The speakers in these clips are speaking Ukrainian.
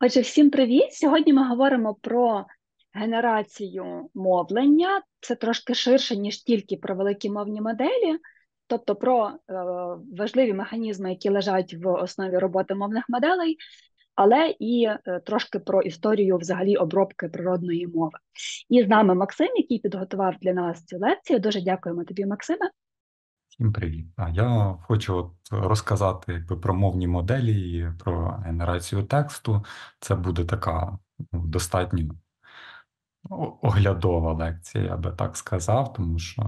Отже, всім привіт! Сьогодні ми говоримо про генерацію мовлення. Це трошки ширше, ніж тільки про великі мовні моделі, тобто про е, важливі механізми, які лежать в основі роботи мовних моделей, але і е, трошки про історію взагалі обробки природної мови. І з нами Максим, який підготував для нас цю лекцію. Дуже дякуємо тобі, Максиме. Всім привіт! А я хочу от розказати якби, про мовні моделі, і про генерацію тексту. Це буде така ну, достатньо оглядова лекція, я би так сказав, тому що,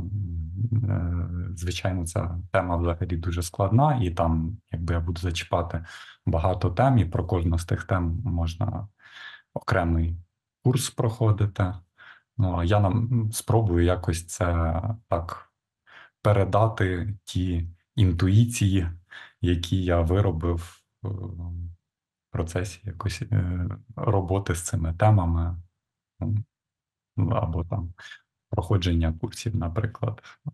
е, звичайно, ця тема взагалі дуже складна, і там, якби я буду зачіпати багато тем, і про кожну з тих тем можна окремий курс проходити. Ну, Я нам спробую якось це так передати ті інтуїції, які я виробив е, в процесі якось е, роботи з цими темами, ну, або там проходження курсів, наприклад, е,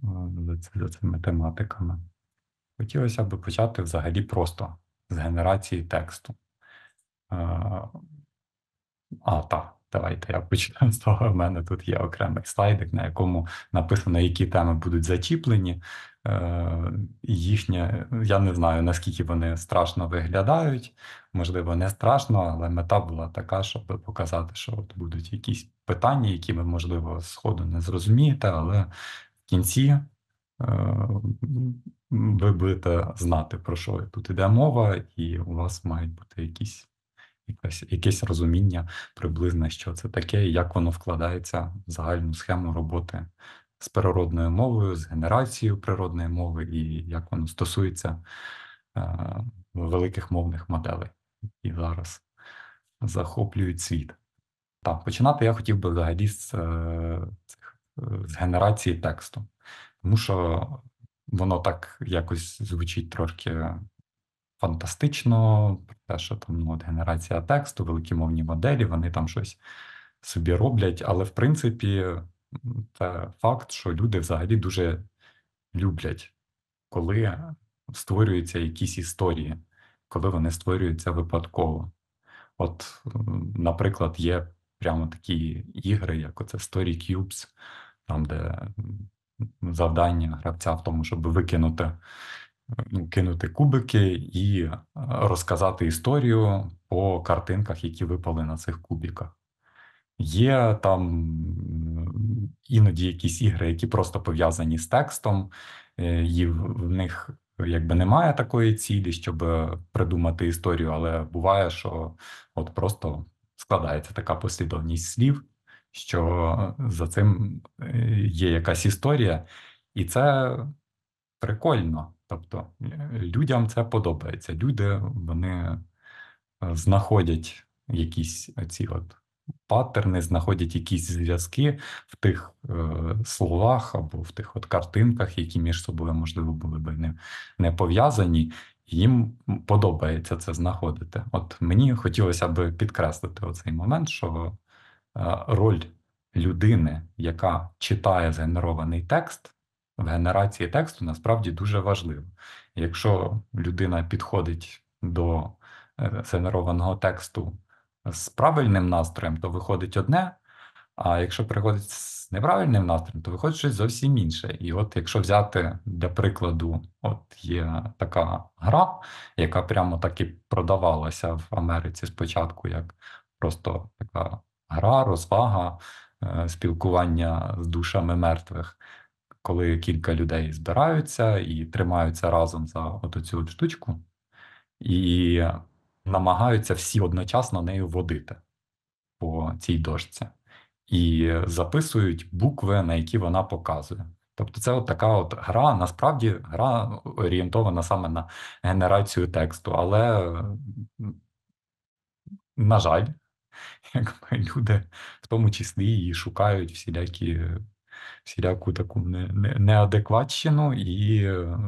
за цими тематиками. Хотілося б почати взагалі просто з генерації тексту. А, так, Давайте я почну з того. У мене тут є окремий слайдик, на якому написано, які теми будуть зачіплені. Е, Їхнє, я не знаю, наскільки вони страшно виглядають. Можливо, не страшно, але мета була така, щоб показати, що от будуть якісь питання, які ви, можливо, сходу не зрозумієте, але в кінці. Е, ви будете знати, про що тут іде мова, і у вас мають бути якісь якесь, якесь розуміння приблизне, що це таке, і як воно вкладається в загальну схему роботи з природною мовою, з генерацією природної мови, і як воно стосується е, великих мовних моделей, які зараз захоплюють світ. Так, починати я хотів би взагалі з, е, е, з генерації тексту, тому що воно так якось звучить трошки фантастично, про те, що там ну, от генерація тексту, великі мовні моделі, вони там щось собі роблять. Але в принципі, це факт, що люди взагалі дуже люблять, коли створюються якісь історії, коли вони створюються випадково. От, наприклад, є прямо такі ігри, як оце Story Cubes, там, де завдання гравця в тому, щоб викинути ну, кинути кубики і е, розказати історію по картинках, які випали на цих кубіках. Є там іноді якісь ігри, які просто пов'язані з текстом, е, і в них якби немає такої цілі, щоб е, придумати історію, але буває, що от просто складається така послідовність слів, що за цим є якась історія, і це прикольно. Тобто е, людям це подобається. Люди вони е, знаходять якісь ці от паттерни, знаходять якісь зв'язки в тих е, словах або в тих от картинках, які між собою, можливо, були би не, не пов'язані. Їм подобається це знаходити. От мені хотілося б підкреслити оцей момент, що е, роль людини, яка читає згенерований текст, в генерації тексту насправді дуже важливо. Якщо людина підходить до генерованого е, тексту з правильним настроєм, то виходить одне. А якщо приходить з неправильним настроєм, то виходить щось зовсім інше. І от якщо взяти для прикладу, от є така гра, яка прямо так і продавалася в Америці спочатку, як просто така гра, розвага, е, спілкування з душами мертвих коли кілька людей збираються і тримаються разом за от цю от штучку, і намагаються всі одночасно нею водити по цій дошці, і записують букви, на які вона показує. Тобто це от така от гра, насправді гра орієнтована саме на генерацію тексту, але, на жаль, якби люди в тому числі і шукають всілякі всіляку таку не, не, неадекватщину і е,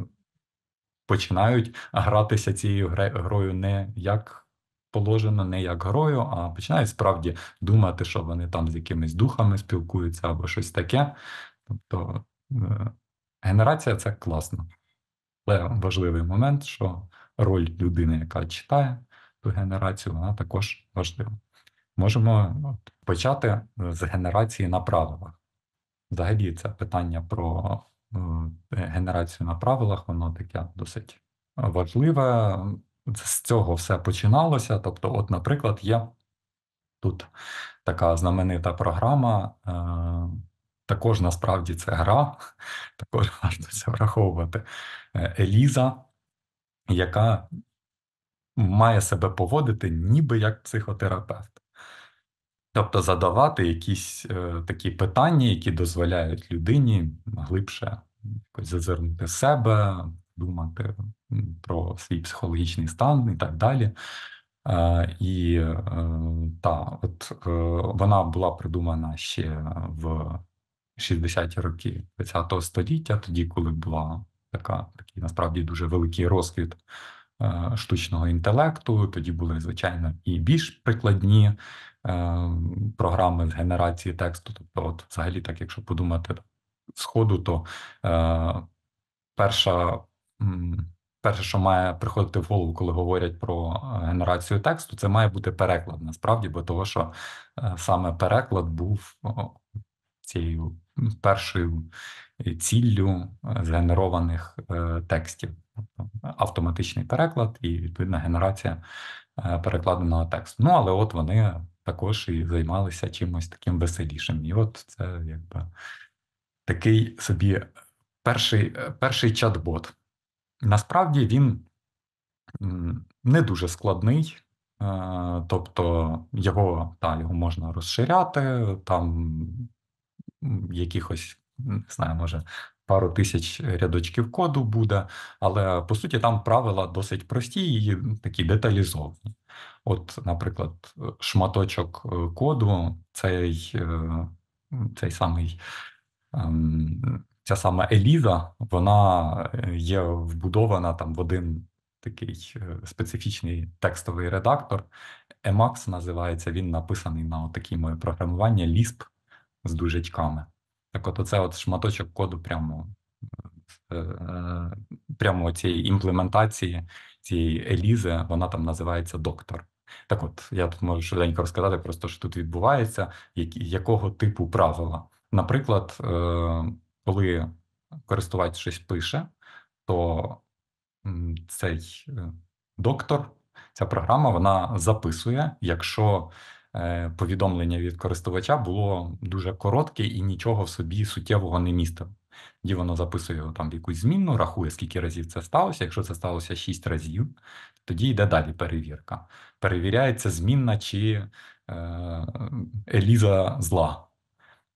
починають гратися цією грою не як положено, не як грою, а починають справді думати, що вони там з якимись духами спілкуються або щось таке. Тобто е, генерація це класно. Але важливий момент, що роль людини, яка читає ту генерацію, вона також важлива. Можемо почати з генерації на правилах. Взагалі, це питання про е, генерацію на правилах, воно таке досить важливе. З цього все починалося. Тобто, от, наприклад, є тут така знаменита програма. Е, також насправді це гра, також варто це враховувати е, Еліза, яка має себе поводити ніби як психотерапевт. Тобто задавати якісь е, такі питання, які дозволяють людині глибше якось зазирнути себе, думати про свій психологічний стан і так далі. Е, і е, та, от е, вона була придумана ще в 60-ті роки ХХ століття, тоді, коли була така такий насправді дуже великий розквіт. Е, штучного інтелекту тоді були звичайно і більш прикладні Е, програми з генерації тексту. Тобто, от взагалі, так, якщо подумати з ходу, то е, перша. Перше, що має приходити в голову, коли говорять про е, генерацію тексту, це має бути переклад насправді, бо того, що е, саме переклад був цією першою ціллю згенерованих текстів, тобто, автоматичний переклад і відповідна генерація перекладеного тексту. Ну але от вони також і займалися чимось таким веселішим. І от це якби такий собі перший е, перший чат-бот. Насправді він не дуже складний, е, тобто його та, його можна розширяти, там якихось, не знаю, може. Пару тисяч рядочків коду буде, але по суті там правила досить прості і такі деталізовані. От, наприклад, шматочок е, коду, цей е, цей самий, ем, ця сама Еліза, вона е, є вбудована там в один такий специфічний текстовий редактор. Emacs називається, він написаний на такій моє програмування Lisp з дужечками. Так, от оце от шматочок коду прямо прямо цієї імплементації цієї Елізи, вона там називається доктор. Так, от я тут можу швиденько розказати, просто що тут відбувається, якого типу правила. Наприклад, е, коли користувач щось пише, то цей е, доктор, ця програма вона записує, якщо е, повідомлення від користувача було дуже коротке і нічого в собі суттєвого не містило. Тоді воно записує там в якусь зміну, рахує, скільки разів це сталося. Якщо це сталося 6 разів, тоді йде далі перевірка. Перевіряється змінна чи е, еліза зла.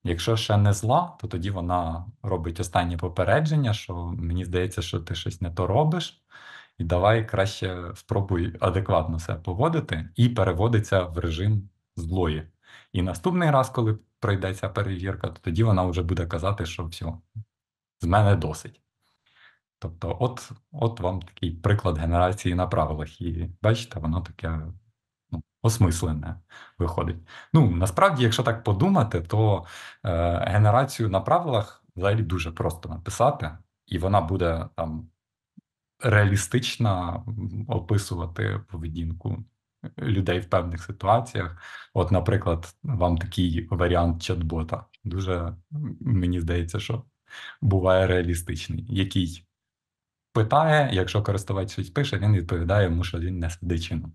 Якщо ще не зла, то тоді вона робить останнє попередження, що мені здається, що ти щось не то робиш, і давай краще спробуй адекватно себе поводити, і переводиться в режим злої. І наступний раз, коли пройдеться перевірка, то тоді вона вже буде казати, що все, з мене досить. Тобто, от от вам такий приклад генерації на правилах, і бачите, воно таке ну, осмислене виходить. Ну, насправді, якщо так подумати, то е, генерацію на правилах взагалі дуже просто написати, і вона буде там реалістично описувати поведінку е, людей в певних ситуаціях. От, наприклад, вам такий варіант чат-бота. Дуже мені здається, що буває реалістичний, який питає, якщо користувач щось пише, він відповідає йому, що він не сидичину.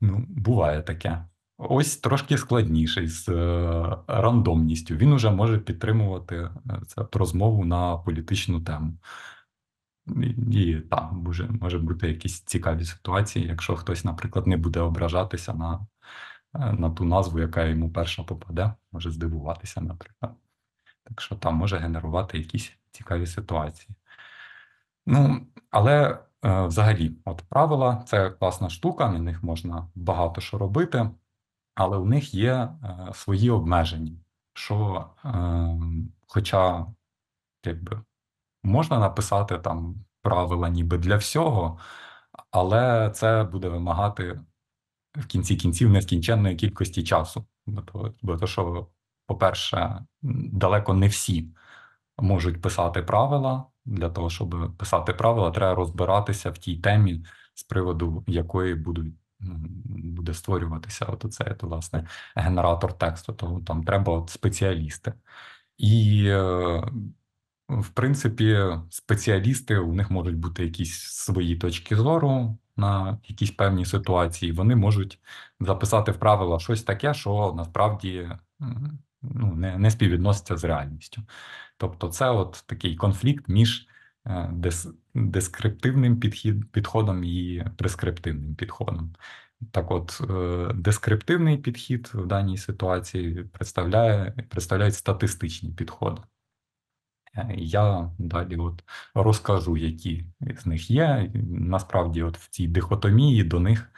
Ну, буває таке. Ось трошки складніший з е, рандомністю. Він уже може підтримувати е, це розмову на політичну тему. І там може, може бути якісь цікаві ситуації, якщо хтось, наприклад, не буде ображатися на е, на ту назву, яка йому перша попаде, може здивуватися, наприклад. Так що там може генерувати якісь цікаві ситуації. Ну, але е, взагалі, от правила це класна штука, на них можна багато що робити, але у них є е, свої обмеження, що, е, хоча, якби можна написати там правила ніби для всього, але це буде вимагати в кінці кінців нескінченної кількості часу. Бо то, бо то що, по-перше, далеко не всі можуть писати правила для того, щоб писати правила, треба розбиратися в тій темі, з приводу якої будуть. Ну, буде створюватися, от це власне генератор тексту, то там треба от спеціалісти. І, е, в принципі, спеціалісти у них можуть бути якісь свої точки зору на якісь певні ситуації. Вони можуть записати в правила щось таке, що насправді ну, не не співвідноситься з реальністю. Тобто, це от такий конфлікт між е, дес, дескриптивним підхід, підходом і прескриптивним підходом. Так, от, е, дескриптивний підхід в даній ситуації представляє представляють статистичні підходи. Е, я далі от розкажу, які з них є. Насправді, от в цій дихотомії до них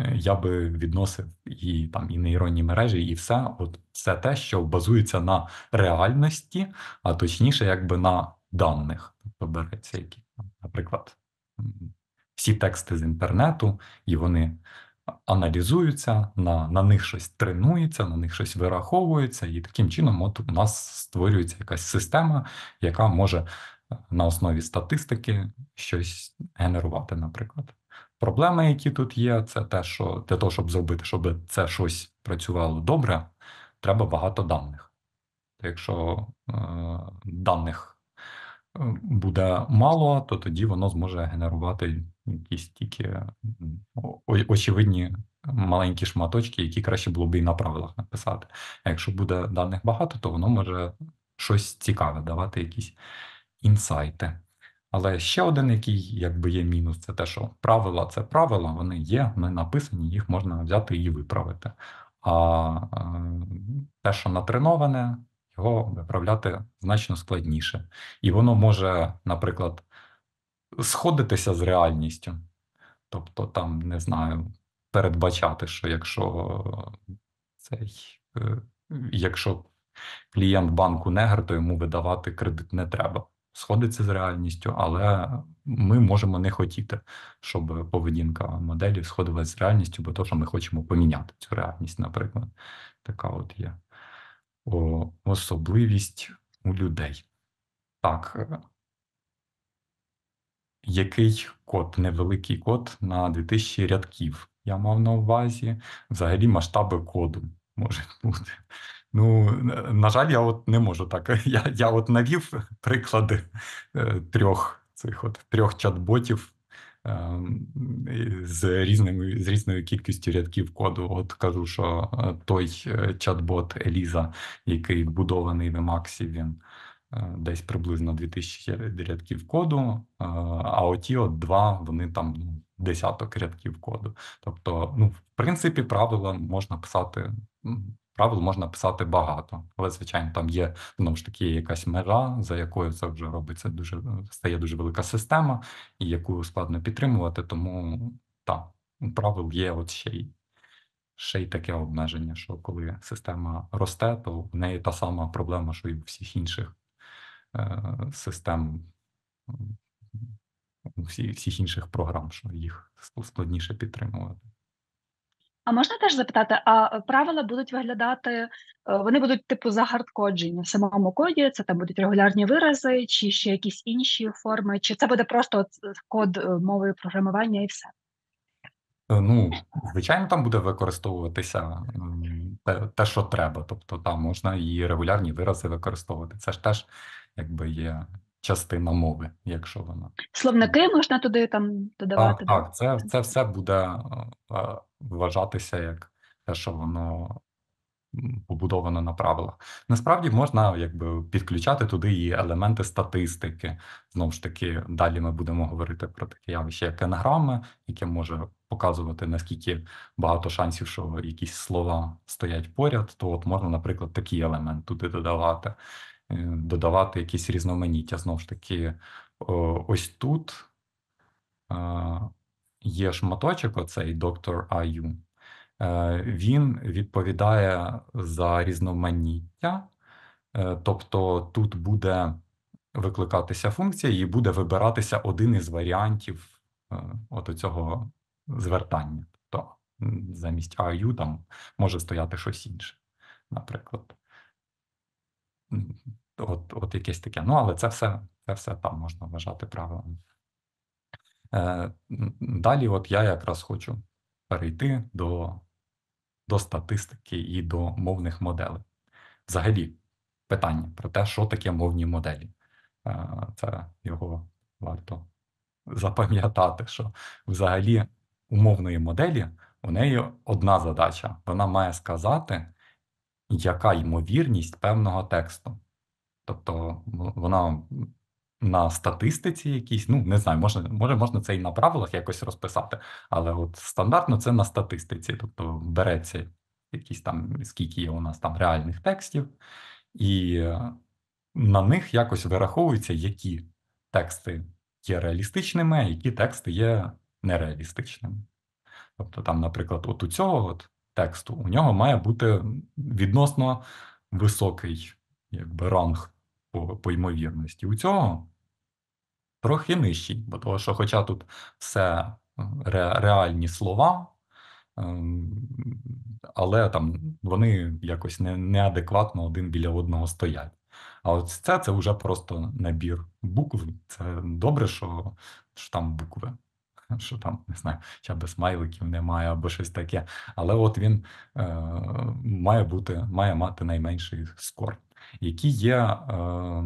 Е, я би відносив і там і нейронні мережі, і все, от все те, що базується на реальності, а точніше, якби на даних, тобто береться, які, наприклад, всі тексти з інтернету, і вони аналізуються, на на них щось тренується, на них щось вираховується, і таким чином, от у нас створюється якась система, яка може е, на основі статистики щось генерувати, наприклад. Проблеми, які тут є, це те, що для того, щоб зробити, щоб це щось працювало добре, треба багато даних. Якщо е, даних е, буде мало, то тоді воно зможе генерувати якісь тільки очевидні маленькі шматочки, які краще було б і на правилах написати. А якщо буде даних багато, то воно може щось цікаве давати, якісь інсайти. Але ще один, який якби є мінус, це те, що правила це правила, вони є, вони написані, їх можна взяти і виправити. А е, те, що натреноване, його виправляти значно складніше. І воно може, наприклад, сходитися з реальністю. Тобто, там, не знаю, передбачати, що якщо цей, е, якщо клієнт банку негр, то йому видавати кредит не треба сходиться з реальністю, але ми можемо не хотіти, щоб поведінка моделі сходилася з реальністю, бо то, що ми хочемо поміняти цю реальність, наприклад. Така от є О, особливість у людей. Так. Е, який код, невеликий код на 2000 рядків? Я мав на увазі взагалі масштаби коду можуть бути. Ну, е, на жаль, я от не можу так. Я я от навів приклади е, трьох цих от трьох чат-ботів е, з різними з різною кількістю рядків коду. От кажу, що той чат-бот Еліза, який будований на Максі, він десь приблизно 2000 рядків коду. А оті от два вони там. Ну, десяток рядків коду. Тобто, ну, в принципі, правила можна писати правил можна писати багато, але звичайно там є знову ж таки якась межа, за якою це вже робиться дуже стає дуже велика система, і яку складно підтримувати. Тому так, правил є от ще й ще й таке обмеження, що коли система росте, то в неї та сама проблема, що і у всіх інших е, систем. Всіх інших програм, що їх складніше підтримувати. А можна теж запитати, а правила будуть виглядати, е, вони будуть типу загардкоджені в самому коді, це там будуть регулярні вирази, чи ще якісь інші форми, чи це буде просто е, код е, мовою програмування і все? Ну, звичайно, там буде використовуватися те, те, що треба. Тобто, там можна і регулярні вирази використовувати. Це ж теж якби є частина мови, якщо вона словники можна туди там додавати. Так, так, це це все буде е, е, вважатися як те, що воно побудовано на правилах. Насправді можна якби підключати туди і елементи статистики. Знову ж таки, далі ми будемо говорити про таке явище, як енаграми, яке може показувати наскільки багато шансів, що якісь слова стоять поряд, то от можна, наприклад, такий елемент туди додавати. Е, додавати якісь різноманіття. Знову ж таки, ось тут е, є шматочок, оцей доктор Аю. Е, він відповідає за різноманіття, тобто тут буде викликатися функція і буде вибиратися один із варіантів от цього звертання. Тобто замість IU там може стояти щось інше, наприклад от от якесь таке. Ну, але це все це все там можна вважати правилами. Е, Далі, от я якраз хочу перейти до, до статистики і до мовних моделей. Взагалі, питання про те, що таке мовні моделі. Е, Це його варто запам'ятати, що взагалі умовної моделі у неї одна задача: вона має сказати, яка ймовірність певного тексту. Тобто вона на статистиці якійсь, ну не знаю, можна, може, можна це і на правилах якось розписати, але от стандартно це на статистиці, тобто береться якісь там, скільки є у нас там реальних текстів, і е, на них якось вираховується, які тексти є реалістичними, а які тексти є нереалістичними. Тобто, там, наприклад, от у цього от тексту у нього має бути відносно високий якби, ранг по, по ймовірності. У цього трохи нижчий, бо того, що, хоча тут все е, ре, реальні слова, ем, але там вони якось не, неадекватно один біля одного стоять. А от це це вже просто набір букв. Це добре, що, що там букви. Що там, не знаю, хоча без смайликів немає або щось таке. Але от він е, має бути, має мати найменший скор які є е,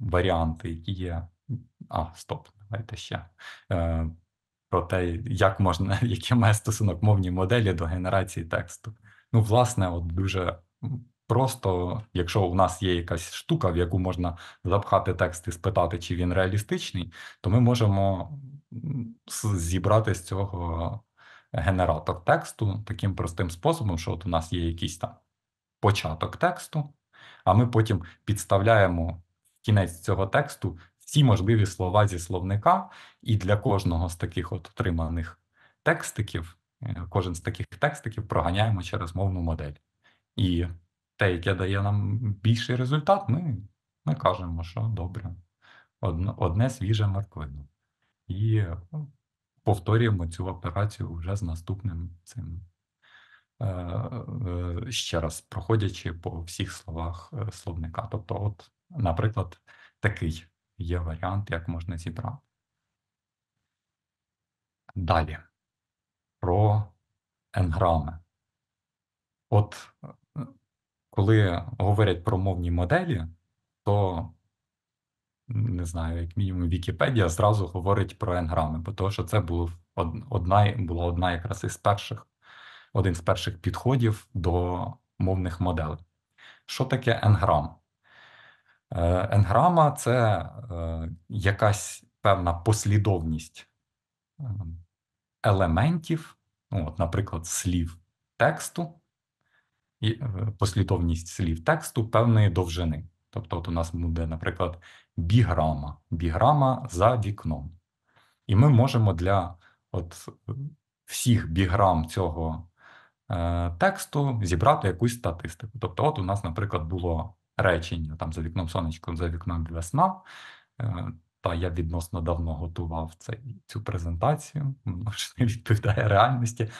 варіанти, які є. А, стоп, давайте ще. Е, Про те, як можна, який має стосунок мовні моделі до генерації тексту. Ну, власне, от дуже просто, якщо у нас є якась штука, в яку можна запхати текст і спитати, чи він реалістичний, то ми можемо зібрати з цього генератор тексту таким простим способом, що от у нас є якийсь там початок тексту а ми потім підставляємо кінець цього тексту всі можливі слова зі словника, і для кожного з таких от отриманих текстиків, е, кожен з таких текстиків проганяємо через мовну модель. І те, яке дає нам більший результат, ми ми кажемо, що добре, одне свіже морквину. І ну, повторюємо цю операцію вже з наступним цим. Е, е, ще раз проходячи по всіх словах е, словника. Тобто, от, наприклад, такий є варіант, як можна зібрати. Далі про енграми. От коли говорять про мовні моделі, то не знаю, як мінімум Вікіпедія зразу говорить про енграми, бо що це була одна, була одна якраз із перших один з перших підходів до мовних моделей. Що таке енграма? Енграма це е, якась певна послідовність е, елементів, ну, от, наприклад, слів тексту, і е, послідовність слів тексту певної довжини. Тобто, от у нас буде, наприклад, біграма, біграма за вікном. І ми можемо для от всіх біграм цього Е, тексту зібрати якусь статистику. Тобто, от у нас, наприклад, було речення там за вікном сонечко, за вікном весна. Е, та я відносно давно готував цей, цю презентацію, що не відповідає реальності.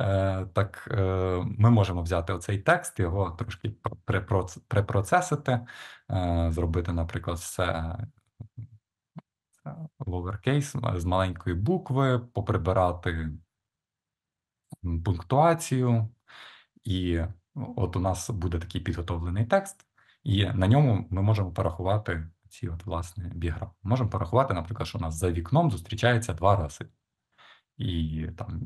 Е, Так е, ми можемо взяти оцей текст, його трошки припроцесити, е, зробити, наприклад, все е, lowercase з маленької букви, поприбирати пунктуацію, і е, от у нас буде такий підготовлений текст, і на ньому ми можемо порахувати ці от власне бігра. Можемо порахувати, наприклад, що у нас за вікном зустрічається два рази. І там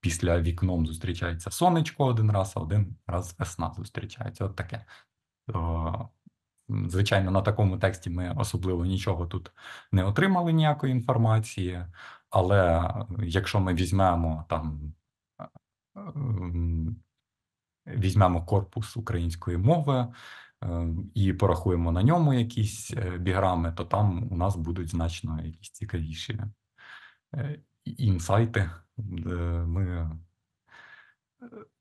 після вікном зустрічається сонечко один раз, а один раз весна зустрічається. От таке. То, звичайно, на такому тексті ми особливо нічого тут не отримали ніякої інформації, але е, якщо ми візьмемо там Ем, візьмемо корпус української мови ем, і порахуємо на ньому якісь е, біграми, то там у нас будуть значно якісь цікавіші е, інсайти. Ми, е,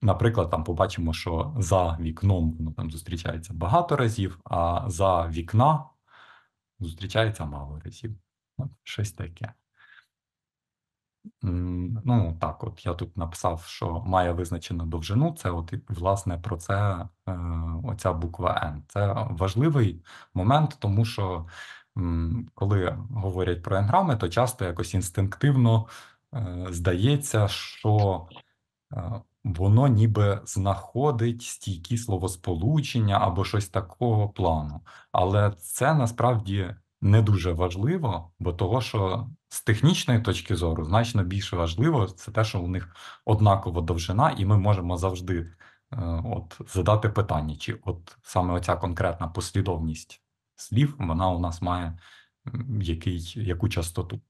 наприклад, там побачимо, що за вікном воно ну, там зустрічається багато разів, а за вікна зустрічається мало разів. Щось таке. Ну, так, от я тут написав, що має визначену довжину. Це, от власне, про це е, оця буква Н Це важливий момент, тому що коли говорять про енграми, то часто якось інстинктивно е, здається, що е, воно ніби знаходить стійкі словосполучення або щось такого плану. Але це насправді не дуже важливо, бо того, що з технічної точки зору значно більш важливо це те, що у них однакова довжина, і ми можемо завжди е, от, задати питання, чи от саме оця конкретна послідовність слів вона у нас має який, яку частоту.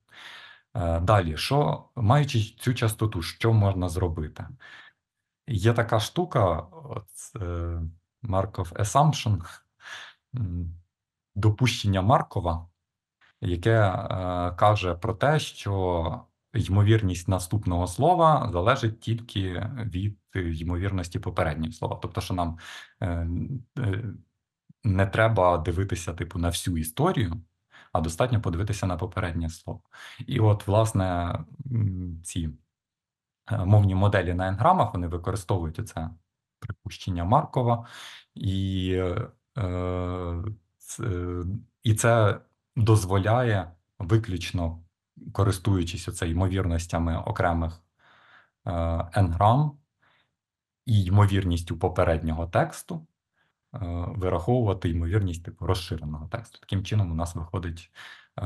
Е, далі, що маючи цю частоту, що можна зробити? Є така штука, от, е, Markov Assumption, допущення Маркова яке е, каже про те, що ймовірність наступного слова залежить тільки від ймовірності попереднього слова, тобто, що нам е, е, не треба дивитися типу на всю історію. А достатньо подивитися на попереднє слово. І от, власне, ці мовні моделі на енграмах вони використовують це припущення Маркова, і, і це дозволяє виключно користуючись оце ймовірностями окремих енграм і ймовірністю попереднього тексту, е, вираховувати ймовірність типу розширеного тексту. Таким чином, у нас виходить е,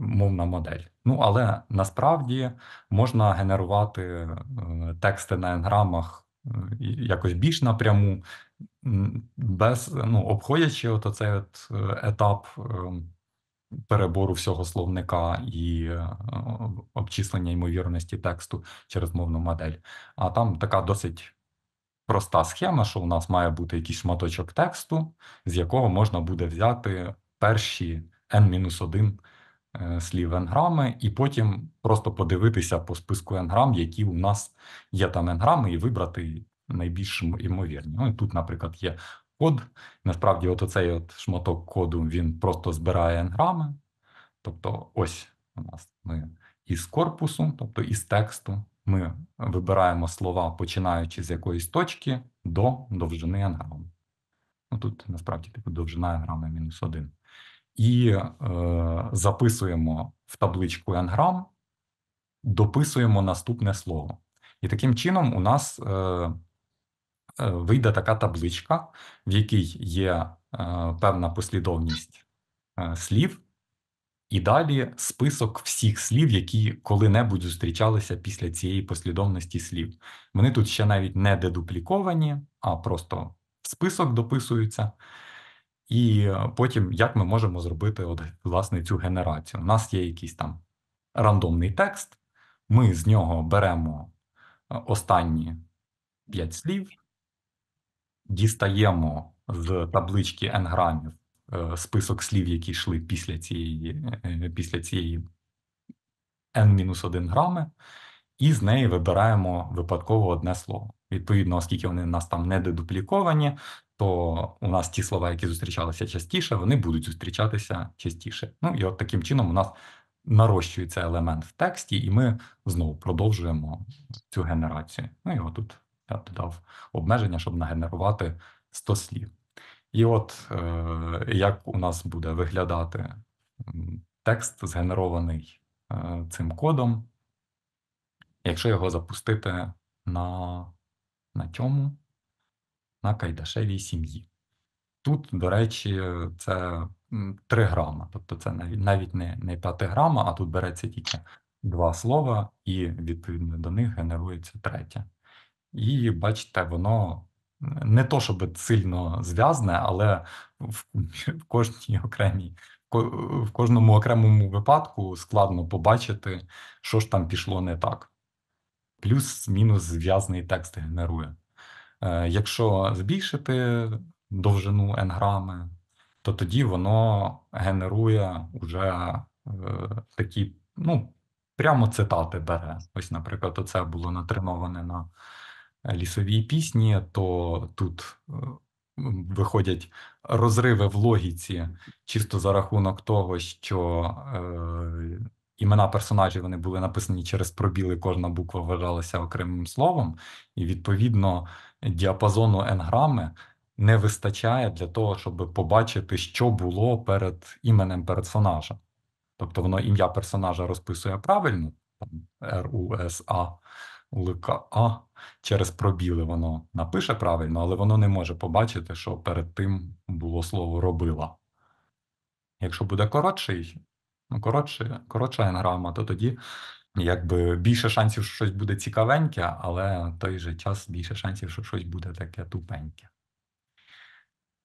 мовна модель. Ну, але насправді можна генерувати е, тексти на енграмах. Якось більш напряму, без ну обходячи от оцей от етап ем, перебору всього словника і е, обчислення ймовірності тексту через мовну модель. А там така досить. Проста схема, що у нас має бути якийсь шматочок тексту, з якого можна буде взяти перші n-1 е, слів N-грами, і потім просто подивитися по списку N-грам, які у нас є там грами і вибрати найбільш ймовірні. Ну, і Тут, наприклад, є код. Насправді, от оцей от шматок коду він просто збирає енграми. Тобто, ось у нас ми із корпусу, тобто із тексту, ми вибираємо слова, починаючи з якоїсь точки до довжини енграми. Ну, Тут насправді типу довжина енграми мінус один. І е, записуємо в табличку енграм, дописуємо наступне слово. І таким чином у нас. Е, Е, вийде така табличка, в якій є е, певна послідовність е, слів, і далі список всіх слів, які коли-небудь зустрічалися після цієї послідовності слів. Вони тут ще навіть не дедупліковані, а просто в список дописуються. І потім, як ми можемо зробити от, власне цю генерацію? У нас є якийсь там рандомний текст, ми з нього беремо останні п'ять слів, дістаємо з таблички n-грамів е, список слів, які йшли після цієї е, е, після цієї n-1 грами, і з неї вибираємо випадково одне слово. Відповідно, оскільки вони у нас там не дедупліковані, то у нас ті слова, які зустрічалися частіше, вони будуть зустрічатися частіше. Ну і от таким чином у нас нарощується елемент в тексті, і ми знову продовжуємо цю генерацію. Ну і отут я додав обмеження, щоб нагенерувати 100 слів. І от е, як у нас буде виглядати текст, згенерований е, цим кодом, якщо його запустити на на цьому, на кайдашевій сім'ї. Тут, до речі, це 3 грама, тобто це навіть не, не 5 грама, а тут береться тільки два слова, і відповідно до них генерується третє. І бачите, воно не то, щоб сильно зв'язне, але в, в кожній окремій. В кожному окремому випадку складно побачити, що ж там пішло не так. Плюс-мінус зв'язний текст генерує. Е, якщо збільшити довжину n-грами, то тоді воно генерує уже е, такі, ну, прямо цитати бере. Ось, наприклад, оце було натреноване на Э, Лісові пісні, то тут э, виходять розриви в логіці, чисто за рахунок того, що е, э, імена персонажів вони були написані через пробіли, кожна буква вважалася окремим словом, і відповідно діапазону енграми. Не вистачає для того, щоб побачити, що було перед іменем персонажа. Тобто воно ім'я персонажа розписує правильно, там Р, У, С, А, Л, А, через пробіли воно напише правильно, але воно не може побачити, що перед тим було слово робила. Якщо буде коротший, ну, коротше, коротша енграма, то тоді якби більше шансів, що щось буде цікавеньке, але в той же час більше шансів, що щось буде таке тупеньке.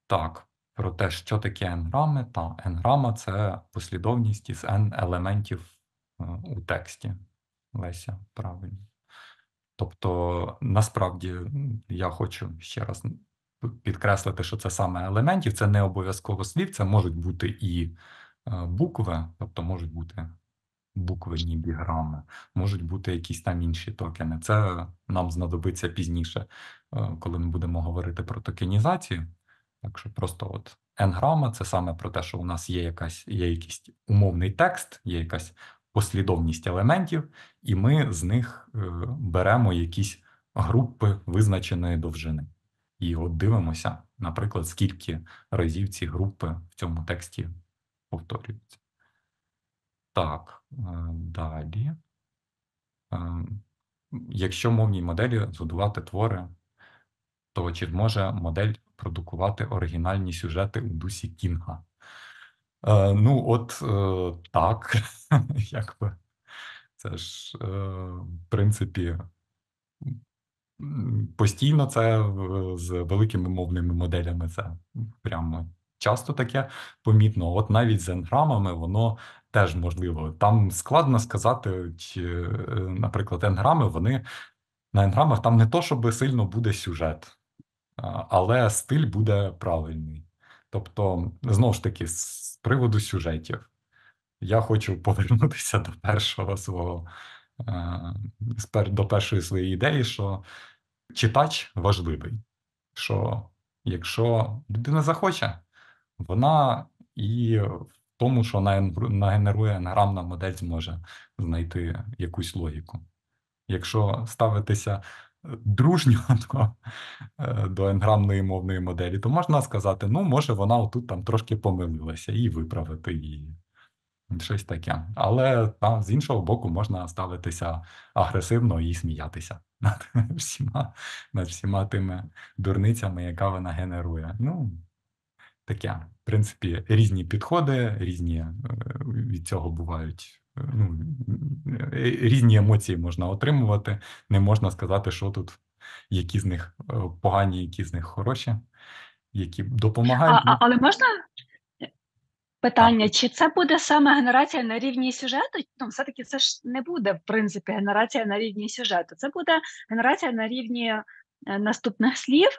Так, про те, що таке енграми, та енграма це послідовність із n елементів е, у тексті. Леся, правильно. Тобто, насправді я хочу ще раз підкреслити, що це саме елементів, це не обов'язково слів, це можуть бути і е, букви, тобто можуть бути буквені біграми, можуть бути якісь там інші токени. Це нам знадобиться пізніше, е, коли ми будемо говорити про токенізацію. Так що просто от грама це саме про те, що у нас є якась є якийсь умовний текст, є якась послідовність елементів, і ми з них е, беремо якісь групи визначеної довжини. І от дивимося, наприклад, скільки разів ці групи в цьому тексті повторюються. Так, е, далі. Е, якщо мовній моделі згодувати твори, то чи зможе модель продукувати оригінальні сюжети у дусі Кінга? Е, ну, от е, так, якби це ж, е, в принципі, постійно це з великими мовними моделями це прямо часто таке помітно. От навіть з енграмами воно теж можливо. Там складно сказати, чи, е, наприклад, енграми вони на енграмах там не то, щоб сильно буде сюжет, але стиль буде правильний. Тобто, знову ж таки, приводу сюжетів. Я хочу повернутися до першого свого е, до першої своєї ідеї, що читач важливий. Що якщо людина захоче, вона і в тому, що нагенерує анаграмна модель, зможе знайти якусь логіку. Якщо ставитися Дружнього до, е, до енграмної мовної моделі, то можна сказати, ну, може, вона отут там трошки помилилася і виправити її. Щось таке. Але там, з іншого боку, можна ставитися агресивно і сміятися над всіма над всіма тими дурницями, яка вона генерує. Ну, таке, в принципі, різні підходи, різні е, від цього бувають ну, е, різні емоції можна отримувати. Не можна сказати, що тут, які з них е, погані, які з них хороші, які допомагають. А, ну. Але можна? Питання, так. чи це буде саме генерація на рівні сюжету? Ну, все-таки це ж не буде, в принципі, генерація на рівні сюжету. Це буде генерація на рівні е, наступних слів,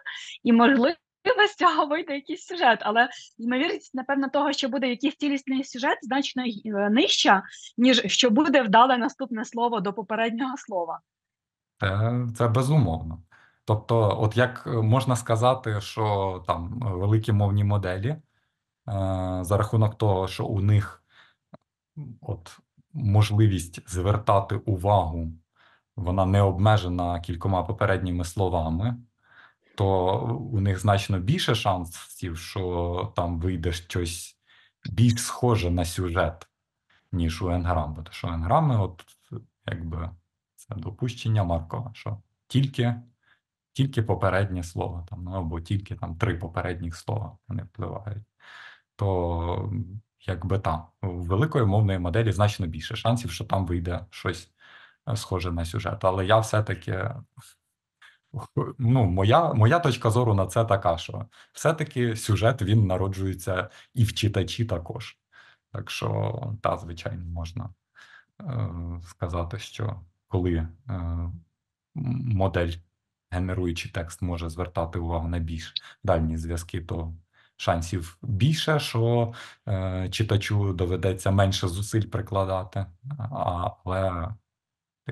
і, можливо, з цього вийде якийсь сюжет, але ймовірність, напевно, того, що буде якийсь цілісний сюжет, значно е, нижча, ніж що буде вдале наступне слово до попереднього слова. Це, це безумовно. Тобто, от як е, можна сказати, що там е, великі мовні моделі, е, за рахунок того, що у них от можливість звертати увагу, вона не обмежена кількома попередніми словами то у них значно більше шансів, що там вийде щось більш схоже на сюжет, ніж у Енграм. Бо що Енграми, от якби це допущення Маркова, що тільки тільки попереднє слово, там, ну, або тільки там три попередніх слова вони впливають. То якби там у великої мовної моделі значно більше шансів, що там вийде щось е, схоже на сюжет. Але я все-таки. ну, моя моя точка зору на це така, що все-таки сюжет він народжується і в читачі також. Так що, та, звичайно, можна е, сказати, що коли е, модель, генеруючи текст, може звертати увагу на більш дальні зв'язки, то шансів більше, що е, читачу доведеться менше зусиль прикладати, а, але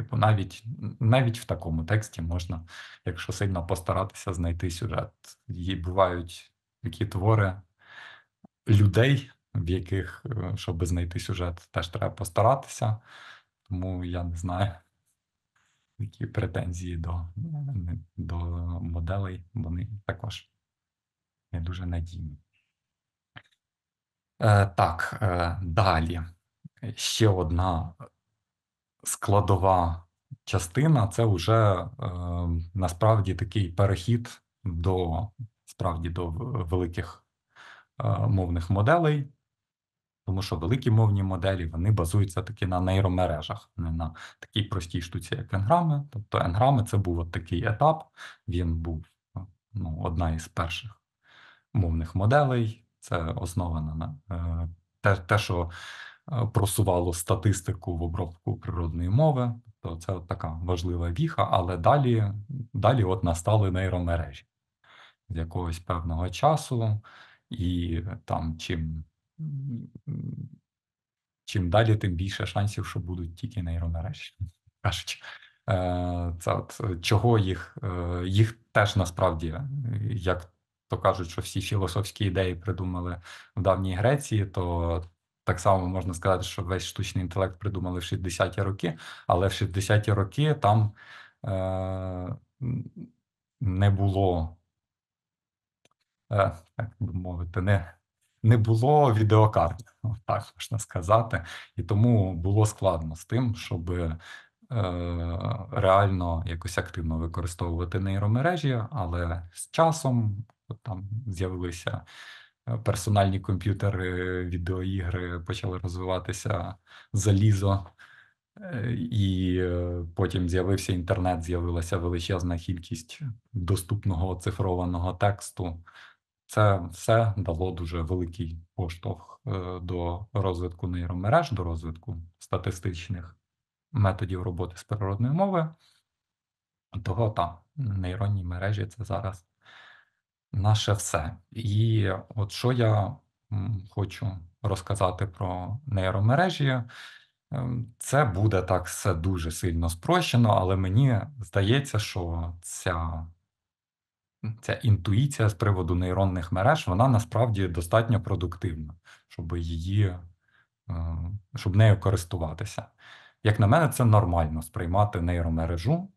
Типу, навіть навіть в такому тексті можна, якщо сильно постаратися, знайти сюжет. І бувають такі твори людей, в яких, е, щоб знайти сюжет, теж треба постаратися. Тому я не знаю, які претензії до, до моделей, вони також не дуже надійні. Е, Так, е, далі. Ще одна складова частина це вже е, насправді такий перехід до справді до великих е, мовних моделей. Тому що великі мовні моделі вони базуються таки на нейромережах, не на такій простій штуці, як енграми. Тобто енграми це був от такий етап, він був ну, одна із перших мовних моделей. Це основано на е, те, те що Е, просувало статистику в обробку природної мови. То це от така важлива віха, але далі далі от настали нейромережі з якогось певного часу, і там чим чим далі, тим більше шансів, що будуть тільки нейромережі. Кажуть, е, це от чого їх е, їх теж насправді, як то кажуть, що всі філософські ідеї придумали в давній Греції, то так само можна сказати, що весь штучний інтелект придумали в 60-ті роки, але в 60-ті роки там е, не було, е, як би мовити, не не було відеокарт, так можна сказати, і тому було складно з тим, щоб е, реально якось активно використовувати нейромережі, але з часом там з'явилися персональні комп'ютери, відеоігри почали розвиватися залізо, е, і е, потім з'явився інтернет, з'явилася величезна кількість доступного цифрованого тексту. Це все дало дуже великий поштовх е, до розвитку нейромереж, до розвитку статистичних методів роботи з природною мови. Того та нейронні мережі це зараз наше все. І от що я хочу розказати про нейромережі, ем, це буде так все дуже сильно спрощено, але мені здається, що ця. Ця інтуїція з приводу нейронних мереж, вона насправді достатньо продуктивна, щоб її, е, щоб нею користуватися. Як на мене, це нормально сприймати нейромережу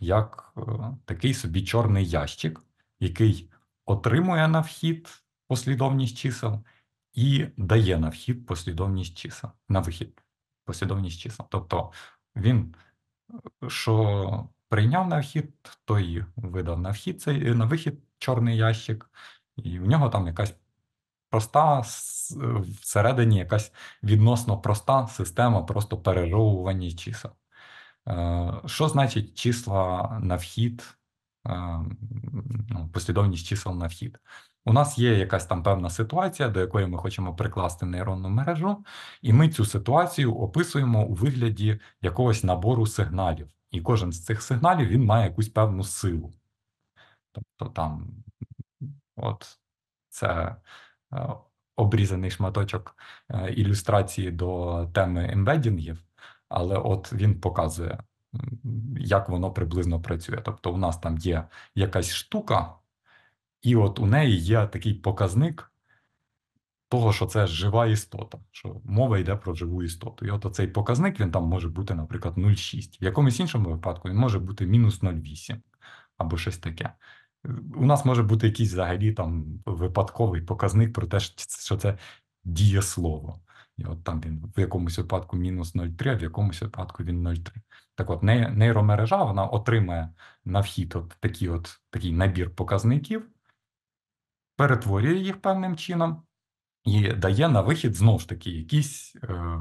як е, такий собі чорний ящик, який отримує на вхід послідовність чисел і дає на вхід послідовність чисел, на вихід послідовність чисел. Тобто він, що прийняв на вхід, то і видав на вхід цей на вихід чорний ящик, і в нього там якась проста всередині якась відносно проста система просто переровування чисел. Е, що значить числа на вхід? Е, ну, послідовність чисел на вхід. У нас є якась там певна ситуація, до якої ми хочемо прикласти нейронну мережу, і ми цю ситуацію описуємо у вигляді якогось набору сигналів. І кожен з цих сигналів він має якусь певну силу. Тобто там от це е, обрізаний шматочок е, ілюстрації до теми ембедінгів, але от він показує як воно приблизно працює. Тобто, у нас там є якась штука, і от у неї є такий показник того, що це жива істота, що мова йде про живу істоту. І от цей показник він там може бути, наприклад, 0,6. В якомусь іншому випадку він може бути мінус 0,8 або щось таке. У нас може бути якийсь взагалі там випадковий показник про те, що це дієслово. І от там він в якомусь випадку мінус 0,3, а в якомусь випадку він 0,3. Так от нейромережа вона отримає на вхід от такий от, такий набір показників, перетворює їх певним чином і дає на вихід знову ж таки якийсь, е,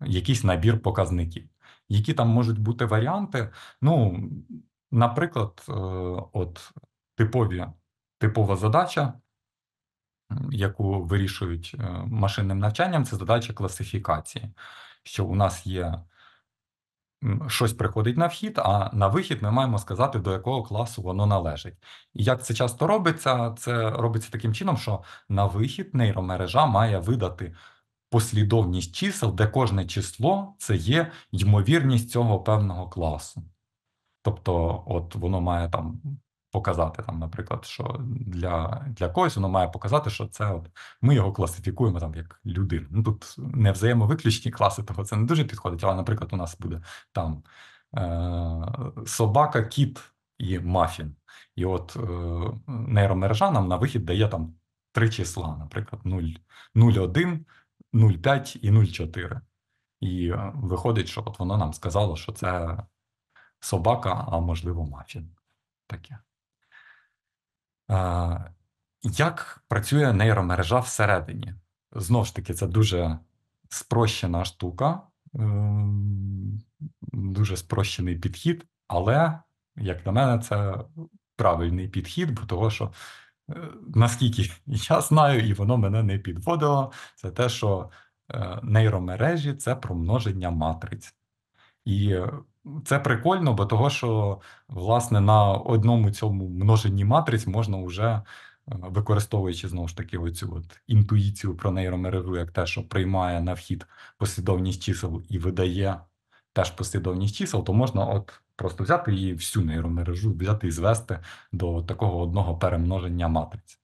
якийсь набір показників. Які там можуть бути варіанти? Ну, наприклад, е, от типові, типова задача яку вирішують е, машинним навчанням, це задача класифікації, що у нас є щось приходить на вхід, а на вихід ми маємо сказати, до якого класу воно належить. І як це часто робиться, це робиться таким чином, що на вихід нейромережа має видати. Послідовність чисел, де кожне число це є ймовірність цього певного класу. Тобто, от воно має там показати. Там, наприклад, що для для когось воно має показати, що це от ми його класифікуємо там як людину. Ну тут не взаємовиключні класи, того це не дуже підходить. Але, наприклад, у нас буде там е- собака, кіт і мафін. І от е- нейромережа нам на вихід дає там три числа, наприклад, 0, 0,1, 0,5 і 0,4. І е, виходить, що от воно нам сказало, що це собака, а можливо, мафін. Таке. Як працює нейромережа всередині? Знову ж таки, це дуже спрощена штука, ем, дуже спрощений підхід, але, як на мене, це правильний підхід, бо того, що е, наскільки я знаю, і воно мене не підводило, це те, що е, нейромережі це про множення матриць. І це прикольно, бо того, що власне на одному цьому множенні матриць можна вже е, використовуючи знову ж таки оцю от інтуїцію про нейромережу, як те, що приймає на вхід послідовність чисел і видає теж послідовність чисел, то можна от просто взяти її всю нейромережу, взяти і звести до такого одного перемноження матриць.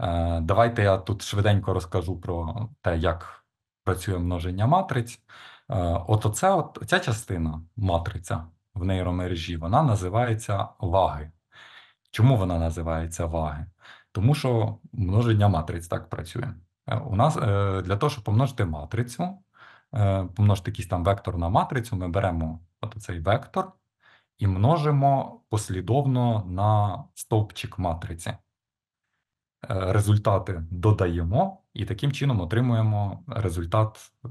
Е, давайте я тут швиденько розкажу про те, як працює множення матриць. Е, от оце, от ця частина матриця в нейромережі, вона називається ваги. Чому вона називається ваги? Тому що множення матриць так працює. Е, у нас е, для того, щоб помножити матрицю, помножити якийсь там вектор на матрицю, ми беремо от цей вектор і множимо послідовно на стовпчик матриці. Результати додаємо і таким чином отримуємо результат е,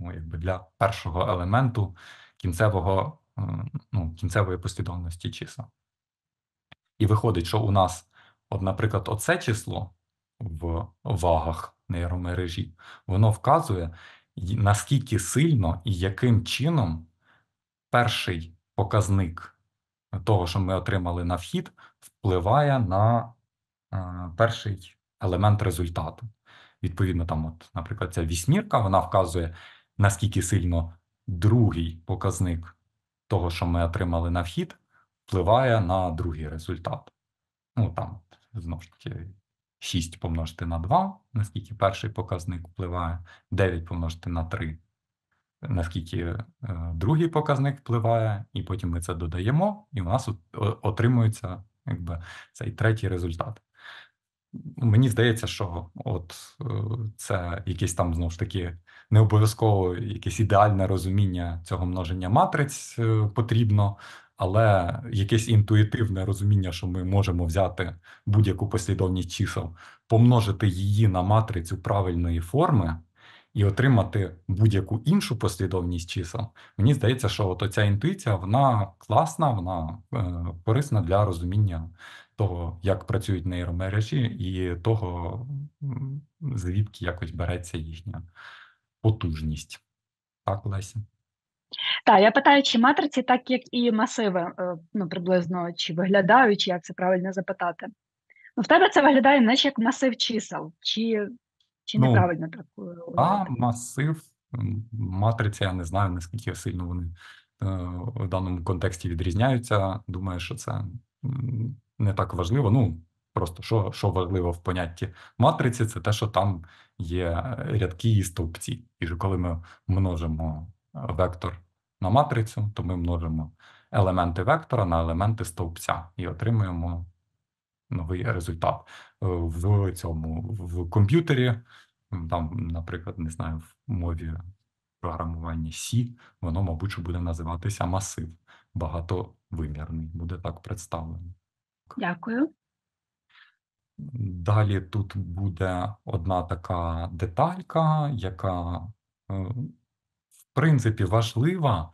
ну, якби для першого елементу кінцевого, е, ну, кінцевої послідовності чисел. І виходить, що у нас, от, наприклад, оце число в вагах нейромережі, воно вказує, наскільки сильно і яким чином перший показник того, що ми отримали на вхід, впливає на е, перший елемент результату. Відповідно, там, от, наприклад, ця вісьмірка вона вказує, наскільки сильно другий показник того, що ми отримали на вхід, впливає на другий результат. Ну, там, знову ж таки, 6 помножити на 2, наскільки перший показник впливає, 9 помножити на 3, наскільки е, другий показник впливає, і потім ми це додаємо, і у нас отримується якби, цей третій результат. Мені здається, що от е, це якісь там знову ж таки не обов'язково якесь ідеальне розуміння цього множення матриць е, потрібно, але якесь інтуїтивне розуміння, що ми можемо взяти будь-яку послідовність чисел, помножити її на матрицю правильної форми і отримати будь-яку іншу послідовність чисел. Мені здається, що от оця інтуїція вона класна, вона е, корисна для розуміння того, як працюють нейромережі, і того, звідки якось береться їхня потужність. Так, Леся? Так, я питаю, чи матриці, так як і масиви, е, ну приблизно чи виглядають, чи як це правильно запитати. Ну, В тебе це виглядає наче як масив чисел, чи чи ну, неправильно так? Е, а масив матриці, я не знаю, наскільки сильно вони е, в даному контексті відрізняються. Думаю, що це не так важливо. Ну просто що що важливо в понятті матриці, це те, що там є е, рядки і стовпці. І коли ми множимо вектор на матрицю, то ми множимо елементи вектора на елементи стовпця і отримуємо новий результат. Е, в цьому в комп'ютері, там, наприклад, не знаю, в мові програмування C, воно, мабуть, буде називатися масив. Багатовимірний буде так представлено. Дякую. Далі тут буде одна така деталька, яка, е, в принципі, важлива,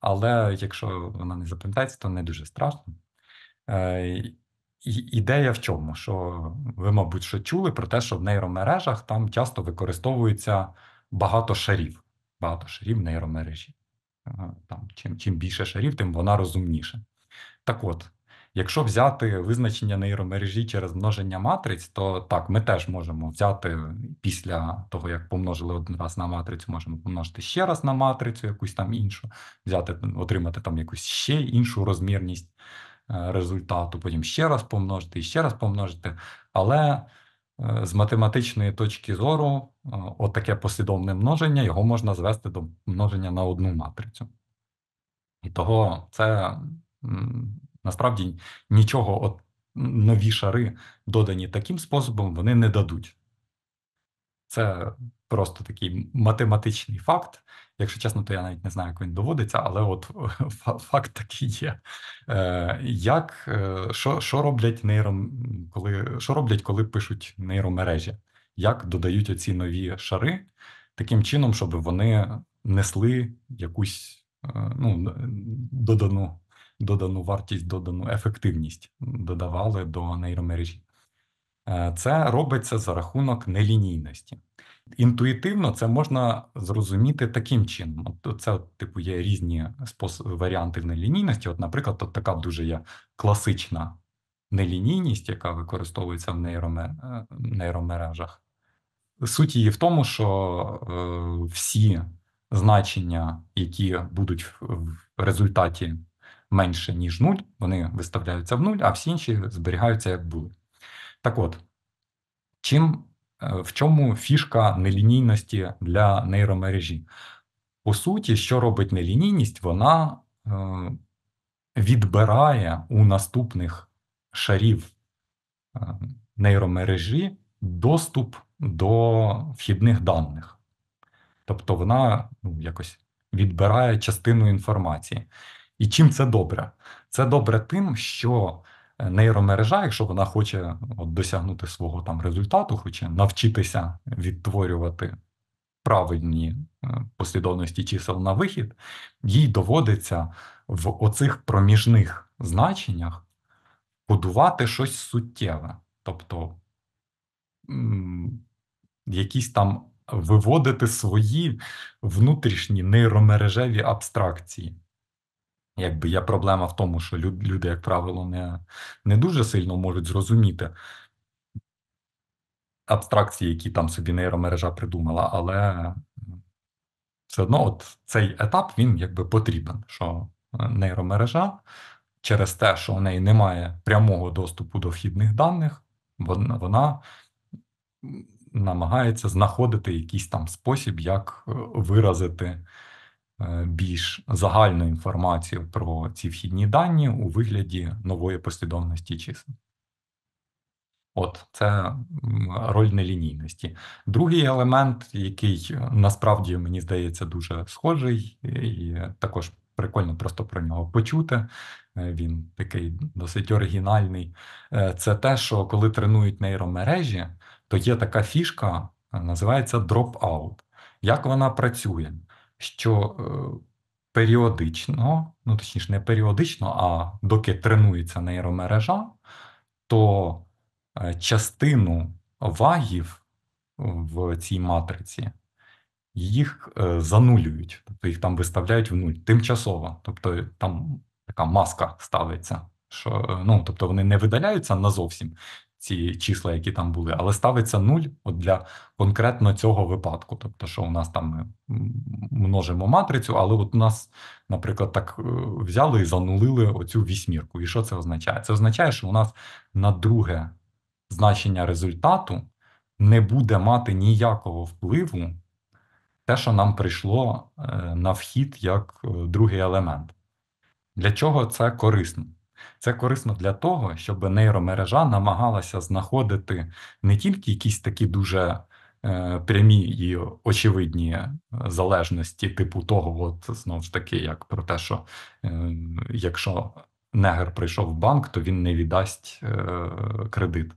але якщо вона не запам'ятається, то не дуже страшно. Е, і ідея в чому? Що ви, мабуть, що чули про те, що в нейромережах там часто використовується багато шарів, багато шарів в нейромережі. Е, там, Чим чим більше шарів, тим вона розумніше. Так от, Якщо взяти визначення нейромережі через множення матриць, то так, ми теж можемо взяти після того, як помножили один раз на матрицю, можемо помножити ще раз на матрицю, якусь там іншу, взяти, отримати там якусь ще іншу розмірність е, результату, потім ще раз помножити і ще раз помножити. Але е, з математичної точки зору, е, отаке послідовне множення його можна звести до множення на одну матрицю. І того це насправді нічого от нові шари, додані таким способом, вони не дадуть. Це просто такий математичний факт. Якщо чесно, то я навіть не знаю, як він доводиться, але от факт такий є. Е, як, е, Що що роблять нейро, коли що роблять, коли пишуть нейромережі? Як додають оці нові шари таким чином, щоб вони несли якусь е, ну, додану додану вартість, додану ефективність додавали до нейромережі. Е, це робиться за рахунок нелінійності. Інтуїтивно це можна зрозуміти таким чином. Це, типу, є різні варіанти нелінійності. От, наприклад, от така дуже є класична нелінійність, яка використовується в е, нейромережах. Суть її в тому, що е, всі значення, які будуть в результаті менше, ніж 0, вони виставляються в 0, а всі інші зберігаються як були. Так от, чим, е, в чому фішка нелінійності для нейромережі? По суті, що робить нелінійність, вона е, відбирає у наступних шарів е, нейромережі доступ до вхідних даних. Тобто вона ну, якось відбирає частину інформації. І чим це добре? Це добре тим, що е, нейромережа, якщо вона хоче от, досягнути свого там результату, хоче навчитися відтворювати правильні е, послідовності чисел на вихід, їй доводиться в оцих проміжних значеннях будувати щось суттєве. Тобто якісь там виводити свої внутрішні нейромережеві абстракції. Якби є проблема в тому, що люди, як правило, не, не дуже сильно можуть зрозуміти абстракції, які там собі нейромережа придумала, але все одно от цей етап він якби потрібен, що е, нейромережа через те, що у неї немає прямого доступу до вхідних даних, вона, вона намагається знаходити якийсь там спосіб, як е, виразити. Е, більш загальну інформацію про ці вхідні дані у вигляді нової послідовності чисел. От це роль нелінійності. Другий елемент, який е, насправді мені здається дуже схожий, і також прикольно просто про нього почути. Е, він такий досить оригінальний. Це те, що коли тренують нейромережі, то є така фішка, називається drop-out. Як вона працює? що е, періодично, ну точніше, не періодично, а доки тренується нейромережа, то е, частину вагів в цій матриці їх е, занулюють, тобто їх там виставляють в нуль тимчасово, тобто там така маска ставиться. Що ну, тобто вони не видаляються назовсім, ці числа, які там були, але ставиться нуль от для конкретно цього випадку. Тобто, що у нас там ми множимо матрицю, але от у нас, наприклад, так е, взяли і занулили оцю вісьмірку. І що це означає? Це означає, що у нас на друге значення результату не буде мати ніякого впливу те, що нам прийшло е, на вхід як е, другий елемент. Для чого це корисно? Це корисно для того, щоб нейромережа намагалася знаходити не тільки якісь такі дуже е, прямі і очевидні е, залежності, типу того, от знову ж таки, як про те, що е, якщо негр прийшов в банк, то він не віддасть е, кредит.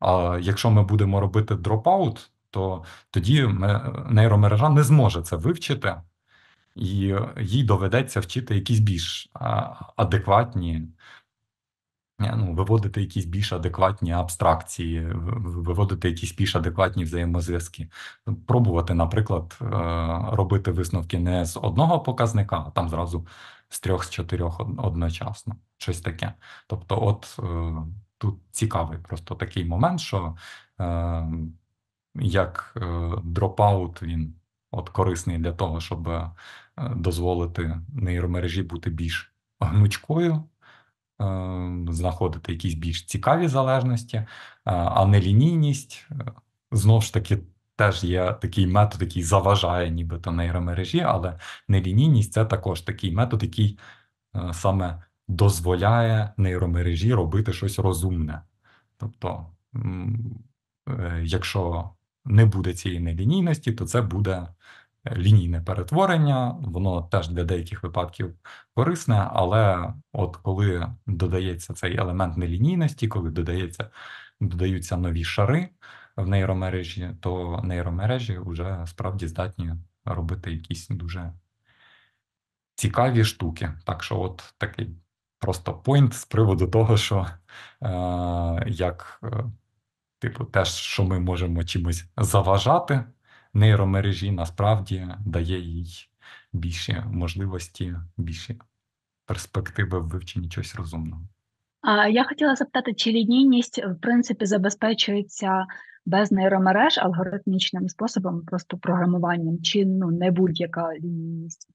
А якщо ми будемо робити дропаут, то тоді ми, нейромережа не зможе це вивчити і їй доведеться вчити якісь більш адекватні, е, ну, виводити якісь більш адекватні абстракції, виводити якісь більш адекватні взаємозв'язки. Ну, пробувати, наприклад, е, робити висновки не з одного показника, а там зразу з трьох, з чотирьох одночасно, щось таке. Тобто, от е, тут цікавий просто такий момент, що як дропаут він от корисний для того, щоб Е, дозволити нейромережі бути більш гнучкою, е, знаходити якісь більш цікаві залежності, е, а нелінійність знову ж таки. Теж є такий метод, який заважає нібито нейромережі, але нелінійність це також такий метод, який саме дозволяє нейромережі робити щось розумне. Тобто, якщо не буде цієї нелінійності, то це буде лінійне перетворення, воно теж для деяких випадків корисне, але от коли додається цей елемент нелінійності, коли додається, додаються нові шари в нейромережі, то нейромережі вже справді здатні робити якісь дуже цікаві штуки. Так що, от такий просто пойнт з приводу того, що е, як, е, типу, те, що ми можемо чимось заважати нейромережі насправді дає їй більші можливості, більші перспективи в вивченні чогось розумного. а Я хотіла запитати, чи лінійність в принципі забезпечується без нейромереж алгоритмічним способом, просто програмуванням, чи ну не будь-яка лінійність?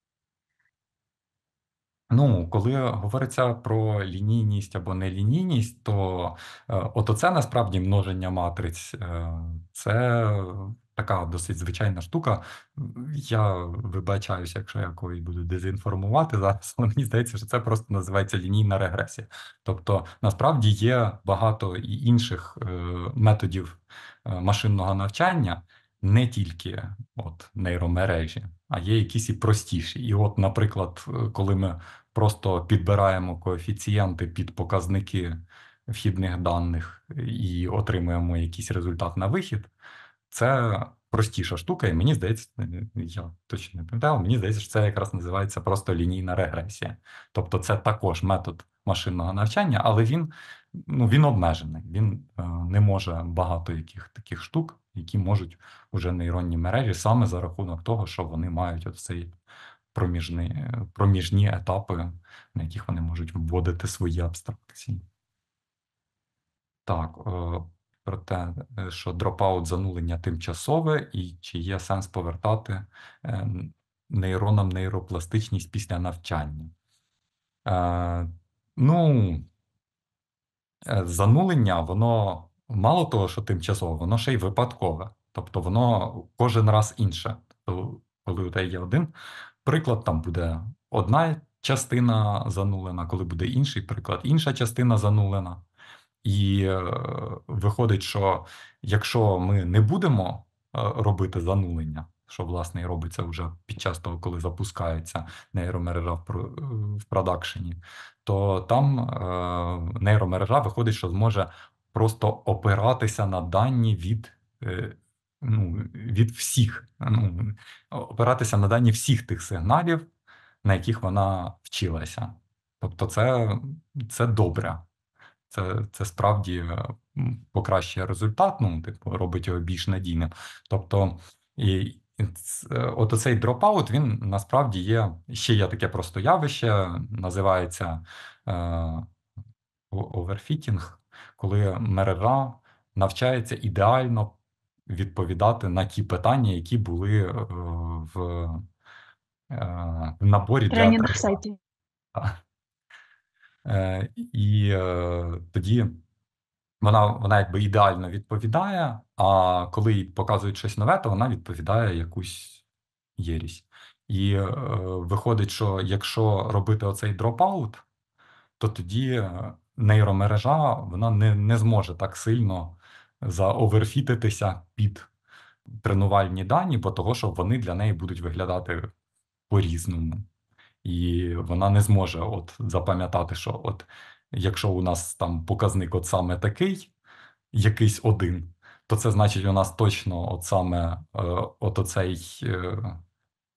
Ну, коли говориться про лінійність або нелінійність, то е, от оце насправді множення матриць, е, це така досить звичайна штука. Я вибачаюся, якщо я когось буду дезінформувати зараз, але мені здається, що це просто називається лінійна регресія. Тобто, насправді є багато і інших е, методів е, машинного навчання. Не тільки от нейромережі, а є якісь і простіші. І, от, наприклад, е, коли ми просто підбираємо коефіцієнти під показники вхідних даних і отримуємо якийсь результат на вихід, це простіша штука, і мені здається, е, е, я точно не пам'ятаю, мені здається, що це якраз називається просто лінійна регресія. Тобто, це також метод машинного навчання, але він ну, він обмежений, він е, не може багато яких таких штук, які можуть уже нейронні мережі саме за рахунок того, що вони мають оцей цей проміжні етапи, на яких вони можуть вводити свої абстракції. Так про те, е, що дропаут занулення тимчасове, і чи є сенс повертати ем, нейронам нейропластичність після навчання. Е, ну, е, занулення, воно мало того, що тимчасове, воно ще й випадкове. Тобто воно кожен раз інше. коли у тебе є один приклад, там буде одна частина занулена, коли буде інший приклад, інша частина занулена. І е, виходить, що якщо ми не будемо е, робити занулення, що власне і робиться вже під час того, коли запускається нейромережа в е, в продакшені, то там нейромережа виходить, що зможе просто опиратися на дані від ну, від всіх, ну, опиратися на дані всіх тих сигналів, на яких вона вчилася. Тобто, це, це добре це це справді е, покращує результат, ну типу робить його більш надійним. Тобто, і е, от оцей дропаут він насправді є. Ще є таке просто явище, називається е, оверфітінг, коли мережа навчається ідеально відповідати на ті питання, які були е, в, е, в наборі Тренінг для сайті. Е, і е, тоді вона вона якби ідеально відповідає. А коли їй показують щось нове, то вона відповідає якусь єрість. І е, виходить, що якщо робити оцей дропаут, то тоді нейромережа вона не не зможе так сильно заоверфітитися під тренувальні дані, бо того, що вони для неї будуть виглядати по-різному і вона не зможе от запам'ятати, що от якщо у нас там показник от саме такий, якийсь один, то це значить, у нас точно от саме е, от оцей е,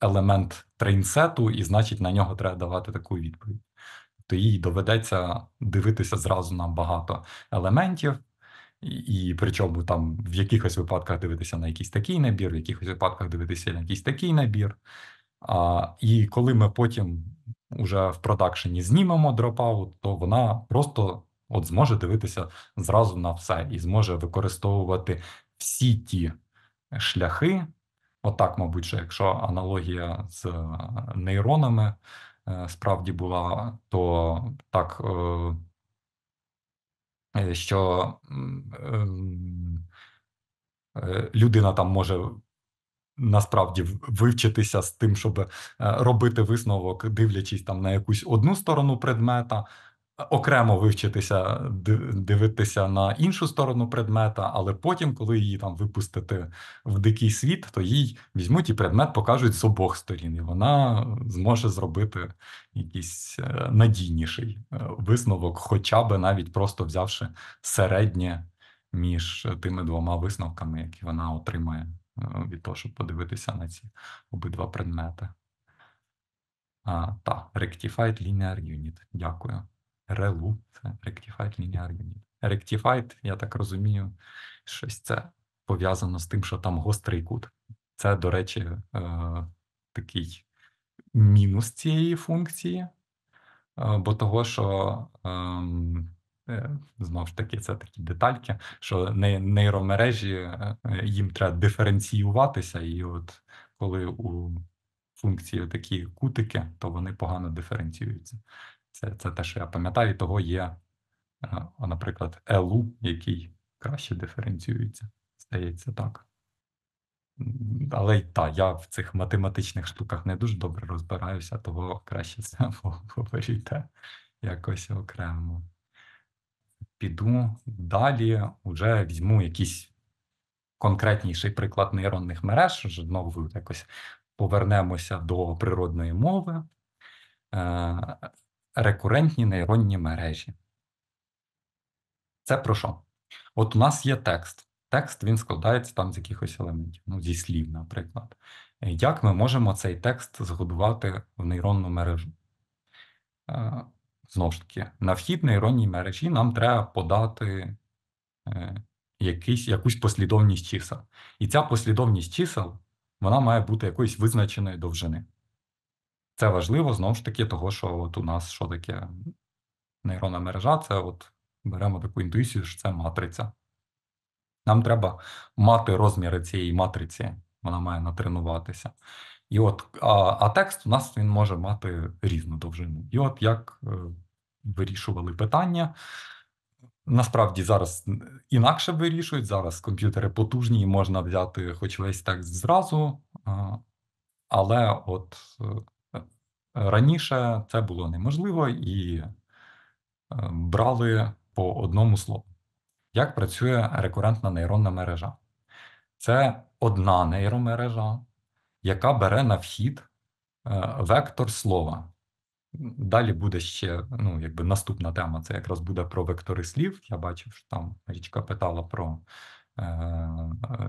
елемент трейнсету, і значить, на нього треба давати таку відповідь. То їй доведеться дивитися зразу на багато елементів, і, і причому там в якихось випадках дивитися на якийсь такий набір, в якихось випадках дивитися на якийсь такий набір. А, І коли ми потім уже в продакшені знімемо дропаут, то вона просто от зможе дивитися зразу на все і зможе використовувати всі ті шляхи. Отак, мабуть, що якщо аналогія з е, нейронами е, справді була, то так, е, що ем, людина там може насправді вивчитися з тим, щоб е, робити висновок, дивлячись там на якусь одну сторону предмета. Е, окремо вивчитися, дивитися на іншу сторону предмета, але потім, коли її там випустити в дикий світ, то їй візьмуть і предмет покажуть з обох сторін, і вона зможе зробити якийсь е, надійніший висновок, хоча би навіть просто взявши середнє між тими двома висновками, які вона отримає. Е, від того, щоб подивитися на ці обидва предмети. А, Та, Rectified Linear Unit. Дякую. ReLU – це Rectified Linear Unit. Rectified, я так розумію, щось це пов'язано з тим, що там гострий кут. Це, до речі, е, такий мінус цієї функції, е, бо того, що. Е, Е, знову ж таки, це такі детальки, що нейромережі е, е, їм треба диференціюватися, і от коли у функції такі кутики, то вони погано диференціюються. Це це те, що я пам'ятаю, і того є, наприклад, ЕЛУ, який краще диференціюється. Здається, так. Але й так, я в цих математичних штуках не дуже добре розбираюся, того краще це поговорити якось окремо піду далі, вже візьму якийсь конкретніший приклад нейронних мереж, вже знову якось повернемося до природної мови, е, рекурентні нейронні мережі. Це про що? От у нас є текст. Текст він складається там з якихось елементів, ну, зі слів, наприклад. Як ми можемо цей текст згодувати в нейронну мережу? Е, Знову ж таки, на вхід нейронній мережі нам треба подати е, якийсь, якусь послідовність чисел. І ця послідовність чисел вона має бути якоїсь визначеної довжини. Це важливо, знову ж таки, того, що от у нас що таке нейронна мережа, це от беремо таку інтуїцію, що це матриця. Нам треба мати розміри цієї матриці, вона має натренуватися. І от, А а текст у нас він може мати різну довжину. І от як е, вирішували питання. Насправді зараз інакше вирішують. Зараз комп'ютери потужні, і можна взяти хоч весь текст зразу, але от е, раніше це було неможливо і е, брали по одному слову. Як працює рекурентна нейронна мережа? Це одна нейромережа, яка бере на вхід е, вектор слова. Далі буде ще ну, якби наступна тема. Це якраз буде про вектори слів. Я бачив, що там річка питала про е,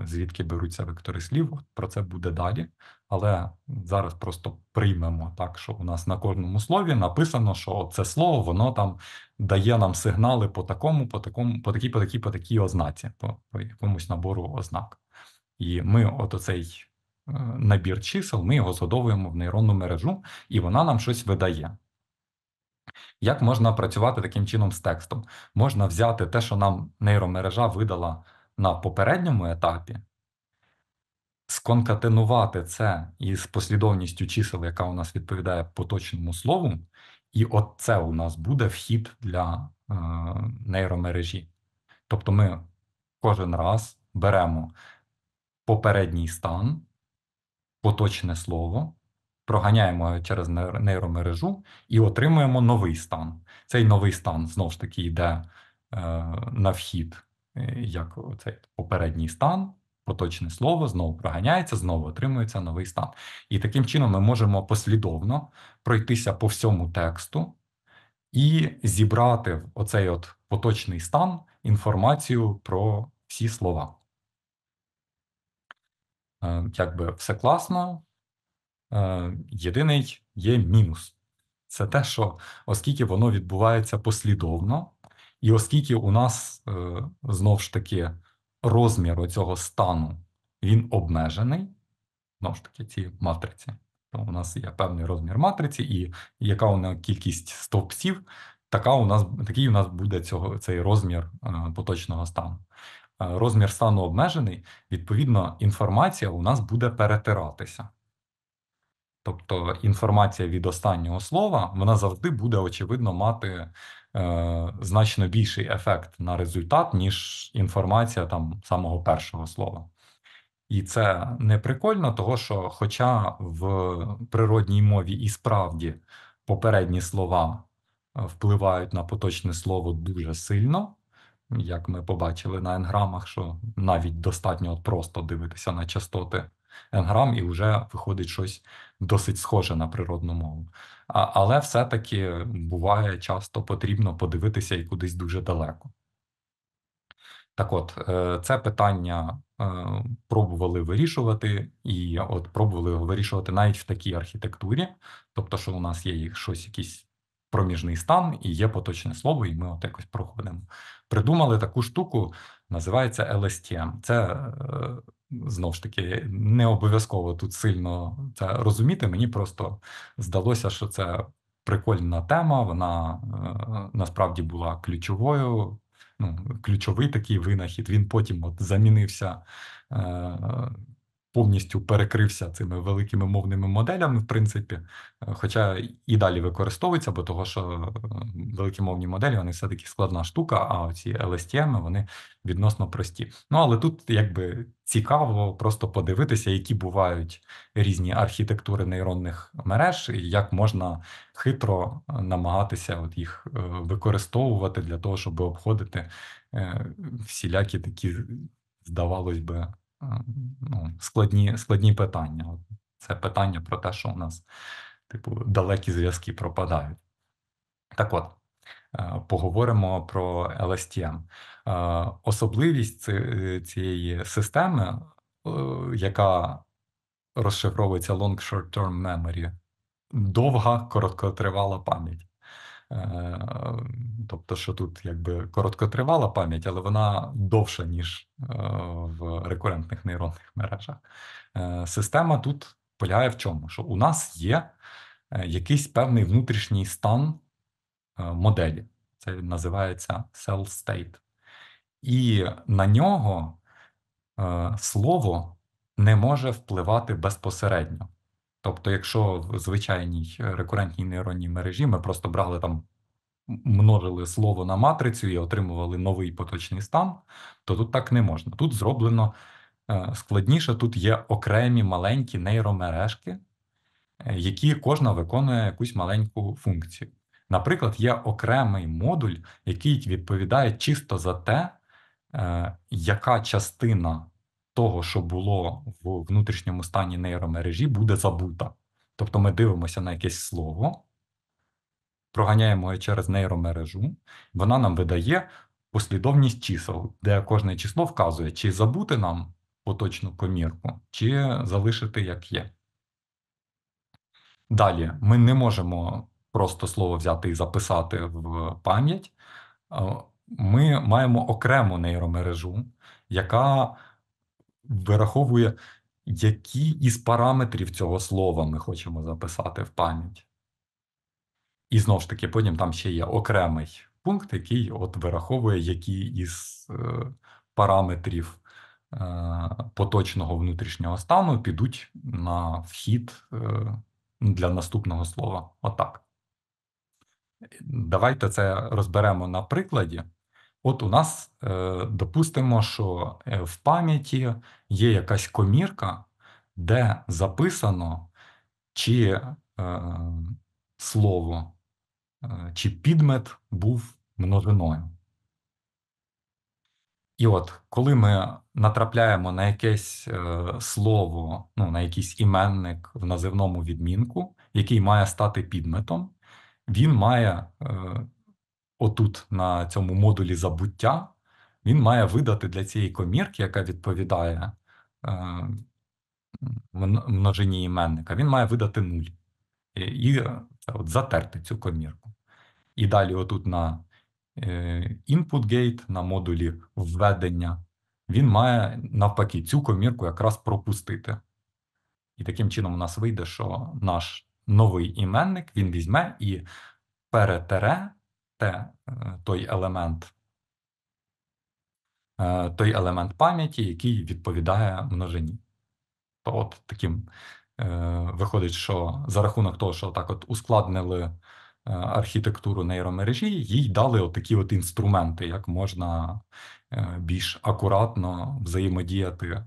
звідки беруться вектори слів. Про це буде далі. Але зараз просто приймемо так, що у нас на кожному слові написано, що це слово воно там дає нам сигнали по такому, по такому, по такій, по такій, по такій ознаці, по, по якомусь набору ознак. І ми, от оцей Е, набір чисел, ми його згодовуємо в нейронну мережу, і вона нам щось видає. Як можна працювати таким чином з текстом? Можна взяти те, що нам нейромережа видала на попередньому етапі, сконкатенувати це із послідовністю чисел, яка у нас відповідає поточному слову, і от це у нас буде вхід для е, нейромережі. Тобто ми кожен раз беремо попередній стан, поточне слово, проганяємо через нейромережу і отримуємо новий стан. Цей новий стан знову ж таки йде е, на вхід, е, як цей попередній стан. Поточне слово знову проганяється, знову отримується новий стан. І таким чином ми можемо послідовно пройтися по всьому тексту і зібрати в оцей от поточний стан інформацію про всі слова. Е, якби все класно. Е, єдиний є мінус. Це те, що оскільки воно відбувається послідовно, і оскільки у нас е, знову ж таки розмір цього стану він обмежений, знову ж таки, ці матриці. То у нас є певний розмір матриці, і яка у нас кількість стовпців, така у нас такий у нас буде цього цей розмір поточного стану розмір стану обмежений, відповідно, інформація у нас буде перетиратися. Тобто інформація від останнього слова, вона завжди буде, очевидно, мати е, значно більший ефект на результат, ніж інформація там самого першого слова. І це не прикольно, того що, хоча в природній мові і справді попередні слова е, впливають на поточне слово дуже сильно, як ми побачили на енграмах, що навіть достатньо просто дивитися на частоти енграм, і вже виходить щось досить схоже на природну мову. А, Але все-таки буває часто потрібно подивитися і кудись дуже далеко. Так от, е, це питання е, пробували вирішувати, і от пробували його вирішувати навіть в такій архітектурі, тобто, що у нас є їх щось, якийсь проміжний стан і є поточне слово, і ми от якось проходимо придумали таку штуку, називається LSTM. Це е, знову ж таки не обов'язково тут сильно це розуміти. Мені просто здалося, що це прикольна тема. Вона е, насправді була ключовою. Ну, ключовий такий винахід. Він потім от замінився е, повністю перекрився цими великими мовними моделями, в принципі, е, хоча і далі використовується, бо того, що е, великі мовні моделі вони все таки складна штука, а ці LSTM вони відносно прості. Ну але тут якби цікаво просто подивитися, які бувають різні архітектури нейронних мереж, і як можна хитро е, намагатися от їх використовувати для того, щоб обходити всілякі такі, здавалось би. Е, ну, складні складні питання. Це питання про те, що у нас типу, далекі зв'язки пропадають. Так от. Е, поговоримо про LSTM. Е, особливість цієї системи, яка розшифровується long short-term memory, довга короткотривала пам'ять. Е, тобто, що тут якби короткотривала пам'ять, але вона довша, ніж е, в рекурентних нейронних мережах. Е, система тут полягає в чому? Що у нас є якийсь певний внутрішній стан моделі, це називається cell state. І на нього слово не може впливати безпосередньо. Тобто, якщо в звичайній е, рекурентній нейронній мережі ми просто брали там, множили слово на матрицю і отримували новий поточний стан, то тут так не можна. Тут зроблено е, складніше, тут є окремі маленькі нейромережки, е, які кожна виконує якусь маленьку функцію. Наприклад, є окремий модуль, який відповідає чисто за те, яка частина того, що було в внутрішньому стані нейромережі, буде забута. Тобто ми дивимося на якесь слово, проганяємо його через нейромережу, вона нам видає послідовність чисел, де кожне число вказує, чи забути нам поточну комірку, чи залишити як є. Далі ми не можемо просто слово взяти і записати в пам'ять. Е, ми маємо окрему нейромережу, яка вираховує, які із параметрів цього слова ми хочемо записати в пам'ять. І знову ж таки, потім там ще є окремий пункт, який от вираховує, які із е, параметрів е, поточного внутрішнього стану підуть на вхід е, для наступного слова. Отак. Давайте це розберемо на прикладі. От у нас е, допустимо, що е, в пам'яті є якась комірка, де записано чи е, слово, чи підмет був множиною. І от, коли ми натрапляємо на якесь слово, ну, на якийсь іменник в називному відмінку, який має стати підметом, він має отут на цьому модулі забуття, він має видати для цієї комірки, яка відповідає е, множині іменника, він має видати нуль. І, і е, от, затерти цю комірку. І далі, отут на е, input gate, на модулі введення, він має навпаки цю комірку якраз пропустити. І таким чином у нас вийде, що наш новий іменник він візьме і перетере те, е, той елемент, е, той елемент пам'яті, який відповідає множині. То от таким е, виходить, що за рахунок того, що так от ускладнили архітектуру нейромережі, їй дали отакі от інструменти, як можна більш акуратно взаємодіяти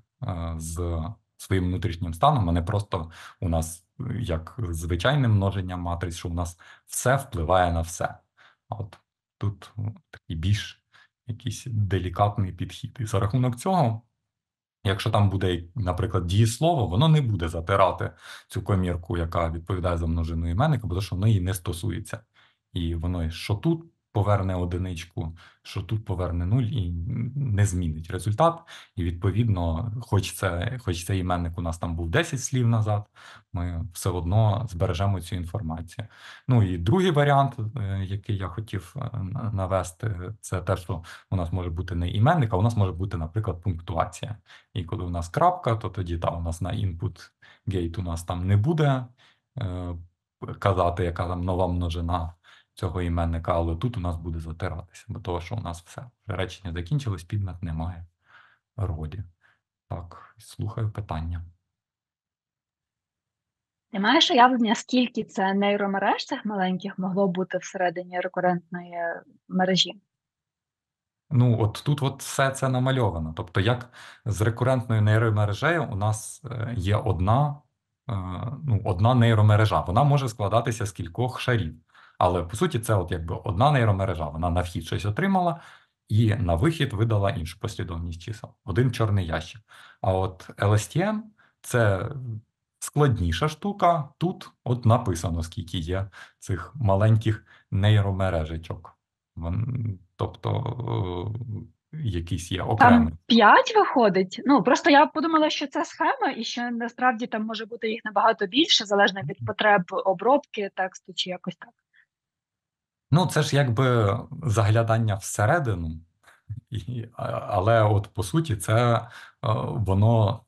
з своїм внутрішнім станом, а не просто у нас як звичайним множенням матриць, що у нас все впливає на все. А от тут такий більш якийсь делікатний підхід. І за рахунок цього, якщо там буде, наприклад, дієслово, воно не буде затирати цю комірку, яка відповідає за множину іменника, тому що воно її не стосується. І воно що тут поверне одиничку, що тут поверне нуль і не змінить результат. І відповідно, хоч це хоч цей іменник у нас там був 10 слів назад, ми все одно збережемо цю інформацію. Ну і другий варіант, е, який я хотів е, навести, це те, що у нас може бути не іменник, а у нас може бути, наприклад, пунктуація. І коли у нас крапка, то тоді там у нас на input gate у нас там не буде. Е, казати, яка там нова множина цього іменника, але тут у нас буде затиратися, бо того, що у нас все. Речення закінчилось, підмет немає роді. Так, слухаю питання. Немає маєш уявлення, скільки це нейромереж цих маленьких могло бути всередині рекурентної мережі? Ну, от тут от все це намальовано. Тобто, як з рекурентною нейромережею у нас е, є одна е, ну, одна нейромережа. Вона може складатися з кількох шарів. Але по суті, це от якби одна нейромережа. Вона на вхід щось отримала і на вихід видала іншу послідовність чисел. Один чорний ящик. А от LSTM – це складніша штука. Тут от написано, скільки є цих маленьких нейромережечок. Тобто. Е, якісь є окремі. Там п'ять виходить. Ну просто я подумала, що це схема, і що насправді там може бути їх набагато більше, залежно від потреб обробки тексту, чи якось так. Ну, це ж якби заглядання всередину, але от по суті, це е, воно.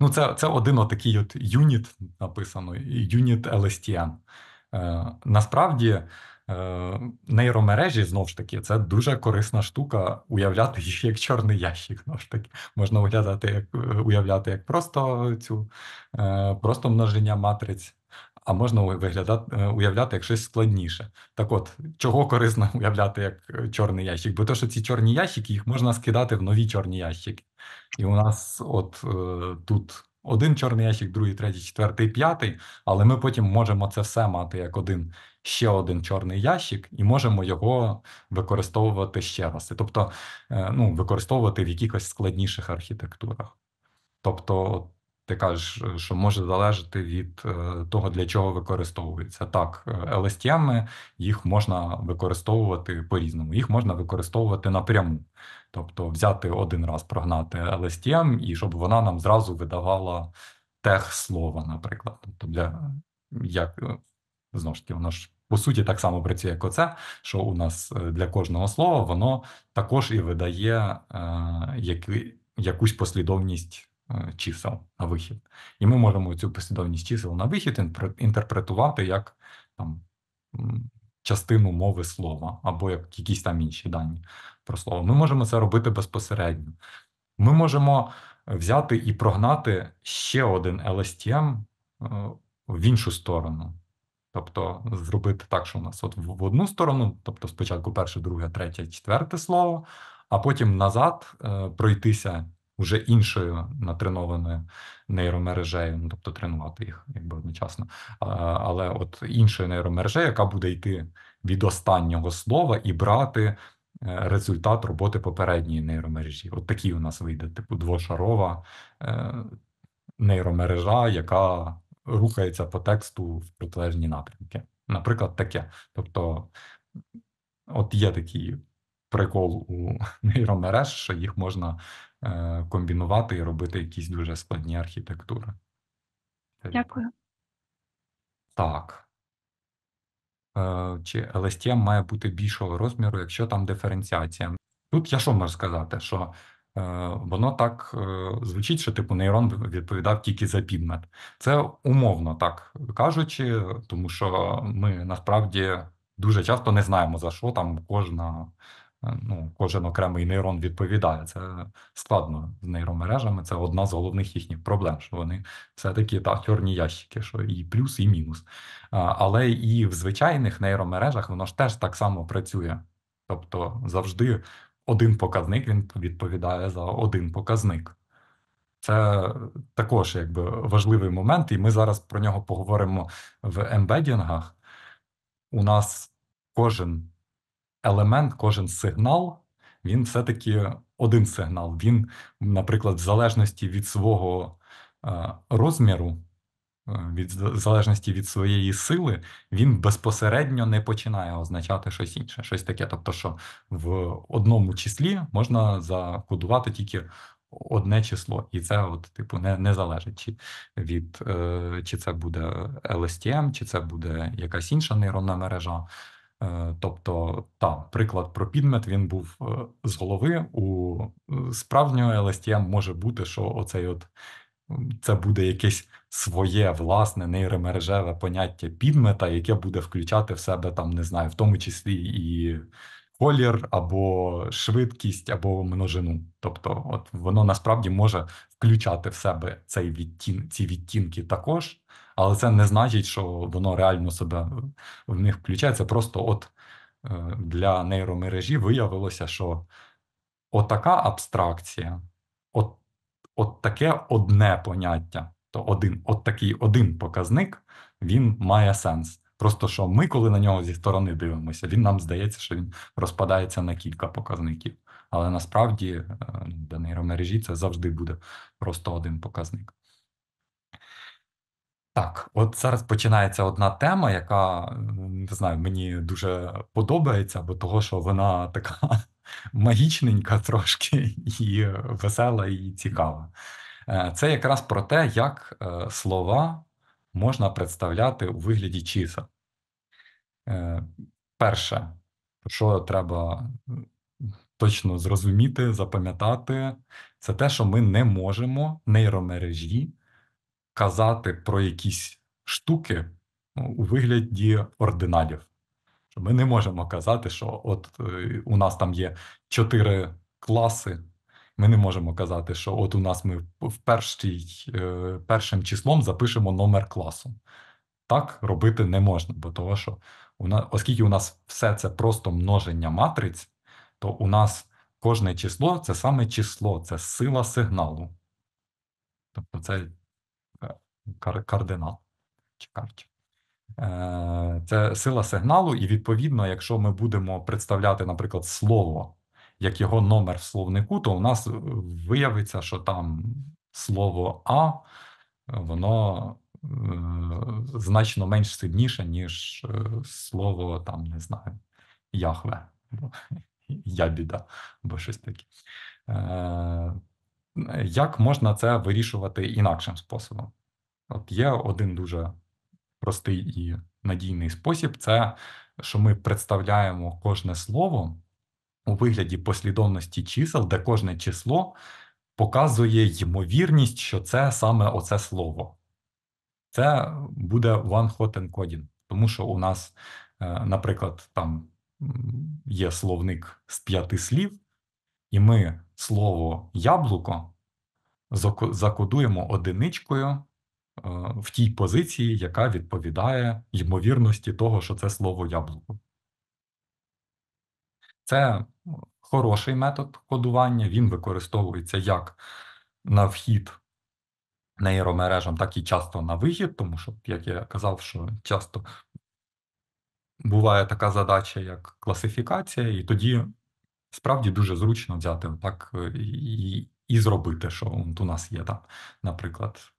Ну, це це один отакий от юніт написано, юніт LSTM. Е, Насправді, е, нейромережі знову ж таки, це дуже корисна штука уявляти їх як чорний ящик. Знову ж таки, можна уявляти як е, уявляти як просто цю е, просто множення матриць а можна виглядати е, уявляти як щось складніше. Так от, чого корисно уявляти як е, чорний ящик? Бо те, що ці чорні ящики, їх можна скидати в нові чорні ящики. І у нас от е, тут один чорний ящик, другий, третій, четвертий, п'ятий, але ми потім можемо це все мати як один ще один чорний ящик, і можемо його використовувати ще раз. Тобто, е, ну, використовувати в якихось складніших архітектурах. Тобто, ти кажеш, е, що може залежати від е, того, для чого використовується. Так, е, LSTM їх можна використовувати по-різному, їх можна використовувати напряму. Тобто взяти один раз прогнати LSTM, і щоб вона нам зразу видавала тех слова, наприклад. Тобто, для як знову ж таки, воно ж по суті так само працює, як оце, що у нас для кожного слова воно також і видає е, якусь послідовність. Е, чисел на вихід. І ми можемо цю послідовність чисел на вихід інтерпретувати як там, частину мови слова, або як якісь там інші дані про слово. Ми можемо це робити безпосередньо. Ми можемо взяти і прогнати ще один LSTM е, в іншу сторону. Тобто зробити так, що у нас от в одну сторону, тобто спочатку перше, друге, третє, четверте слово, а потім назад е, пройтися Уже іншою натренованою нейромережею, ну тобто тренувати їх якби одночасно, а, але от іншою нейромережею, яка буде йти від останнього слова і брати е, результат роботи попередньої нейромережі. От такий у нас вийде, типу двошарова е, нейромережа, яка рухається по тексту в протилежні напрямки. Наприклад, таке. Тобто, от є такий прикол у нейромереж, що їх можна Е, комбінувати і робити якісь дуже складні архітектури. Е, Дякую. Так. Е, чи LSTM має бути більшого розміру, якщо там диференціація. Тут я що можу сказати, що воно так звучить, що типу нейрон відповідав тільки за підмет. Це умовно так кажучи, тому що ми насправді дуже часто не знаємо, за що там кожна Е, ну, кожен окремий нейрон відповідає. Це складно з нейромережами. Це одна з головних їхніх проблем. що Вони все-таки та чорні ящики, що і плюс, і мінус. Е, але і в звичайних нейромережах воно ж теж так само працює. Тобто завжди один показник він відповідає за один показник. Це також якби важливий момент, і ми зараз про нього поговоримо в ембедінгах. У нас кожен елемент, кожен сигнал, він все-таки один сигнал. Він, наприклад, в залежності від свого е, розміру, е, від залежності від своєї сили, він безпосередньо не починає означати щось інше, щось таке. Тобто, що в одному числі можна закодувати тільки. Одне число, і це, от, типу, не не залежить чи від е, чи це буде LSTM, чи це буде якась інша нейронна мережа. Е, тобто, там приклад про підмет він був е, з голови. У е, справжнього LSTM може бути, що оцей от це буде якесь своє власне нейромережеве поняття підмета, яке буде включати в себе там, не знаю, в тому числі і колір, або швидкість, або множину. Тобто, от воно насправді може включати в себе цей відтін, ці відтінки також але це не значить, що воно реально себе в них включає. Це просто от е, для нейромережі виявилося, що отака абстракція, от, от таке одне поняття, то один, от такий один показник, він має сенс. Просто що ми, коли на нього зі сторони дивимося, він нам здається, що він розпадається на кілька показників. Але насправді е, для нейромережі це завжди буде просто один показник. Так, от зараз починається одна тема, яка не знаю, мені дуже подобається, бо того, що вона така магічненька трошки і весела, і цікава. Е, це якраз про те, як е, слова можна представляти у вигляді чисел. Е, перше, що треба точно зрозуміти, запам'ятати, це те, що ми не можемо нейромережі казати про якісь штуки ну, у вигляді ординалів. Ми не можемо казати, що от е, у нас там є чотири класи. Ми не можемо казати, що от у нас ми в першій, е, першим числом запишемо номер класу. Так робити не можна, бо того, що у нас, оскільки у нас все це просто множення матриць, то у нас кожне число це саме число, це сила сигналу. Тобто, це кар кардинал чи карті. Е, це сила сигналу, і відповідно, якщо ми будемо представляти, наприклад, слово як його номер в словнику, то у нас виявиться, що там слово А, воно е значно менш сильніше, ніж е, слово там, не знаю, Яхве, Ябіда або щось таке. Е як можна це вирішувати інакшим способом? От Є один дуже простий і надійний спосіб це що ми представляємо кожне слово у вигляді послідовності чисел, де кожне число показує ймовірність, що це саме оце слово. Це буде one hot encoding, тому що у нас, е, наприклад, там є словник з п'яти слів, і ми слово яблуко закодуємо одиничкою. Е, в тій позиції, яка відповідає ймовірності того, що це слово яблуко. Це хороший метод кодування, він використовується як на вхід нейромережам, так і часто на вихід, тому що, як я казав, що часто буває така задача, як класифікація, і тоді справді дуже зручно взяти так е, і, і зробити, що от у нас є там, наприклад.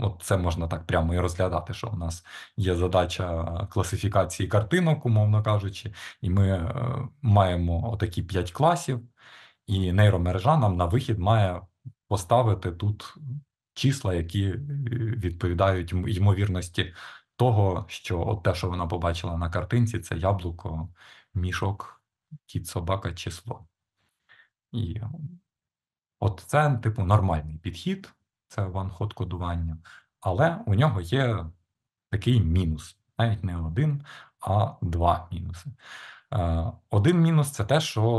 От це можна так прямо і розглядати, що у нас є задача е, класифікації картинок, умовно кажучи, і ми е, маємо отакі п'ять класів, і нейромережа нам на вихід має поставити тут числа, які е, відповідають ймовірності того, що от те, що вона побачила на картинці, це яблуко, мішок, кіт, собака, число. І от це, типу, нормальний підхід це one-hot кодування, але у нього є такий мінус, навіть не один, а два мінуси. Е, один мінус це те, що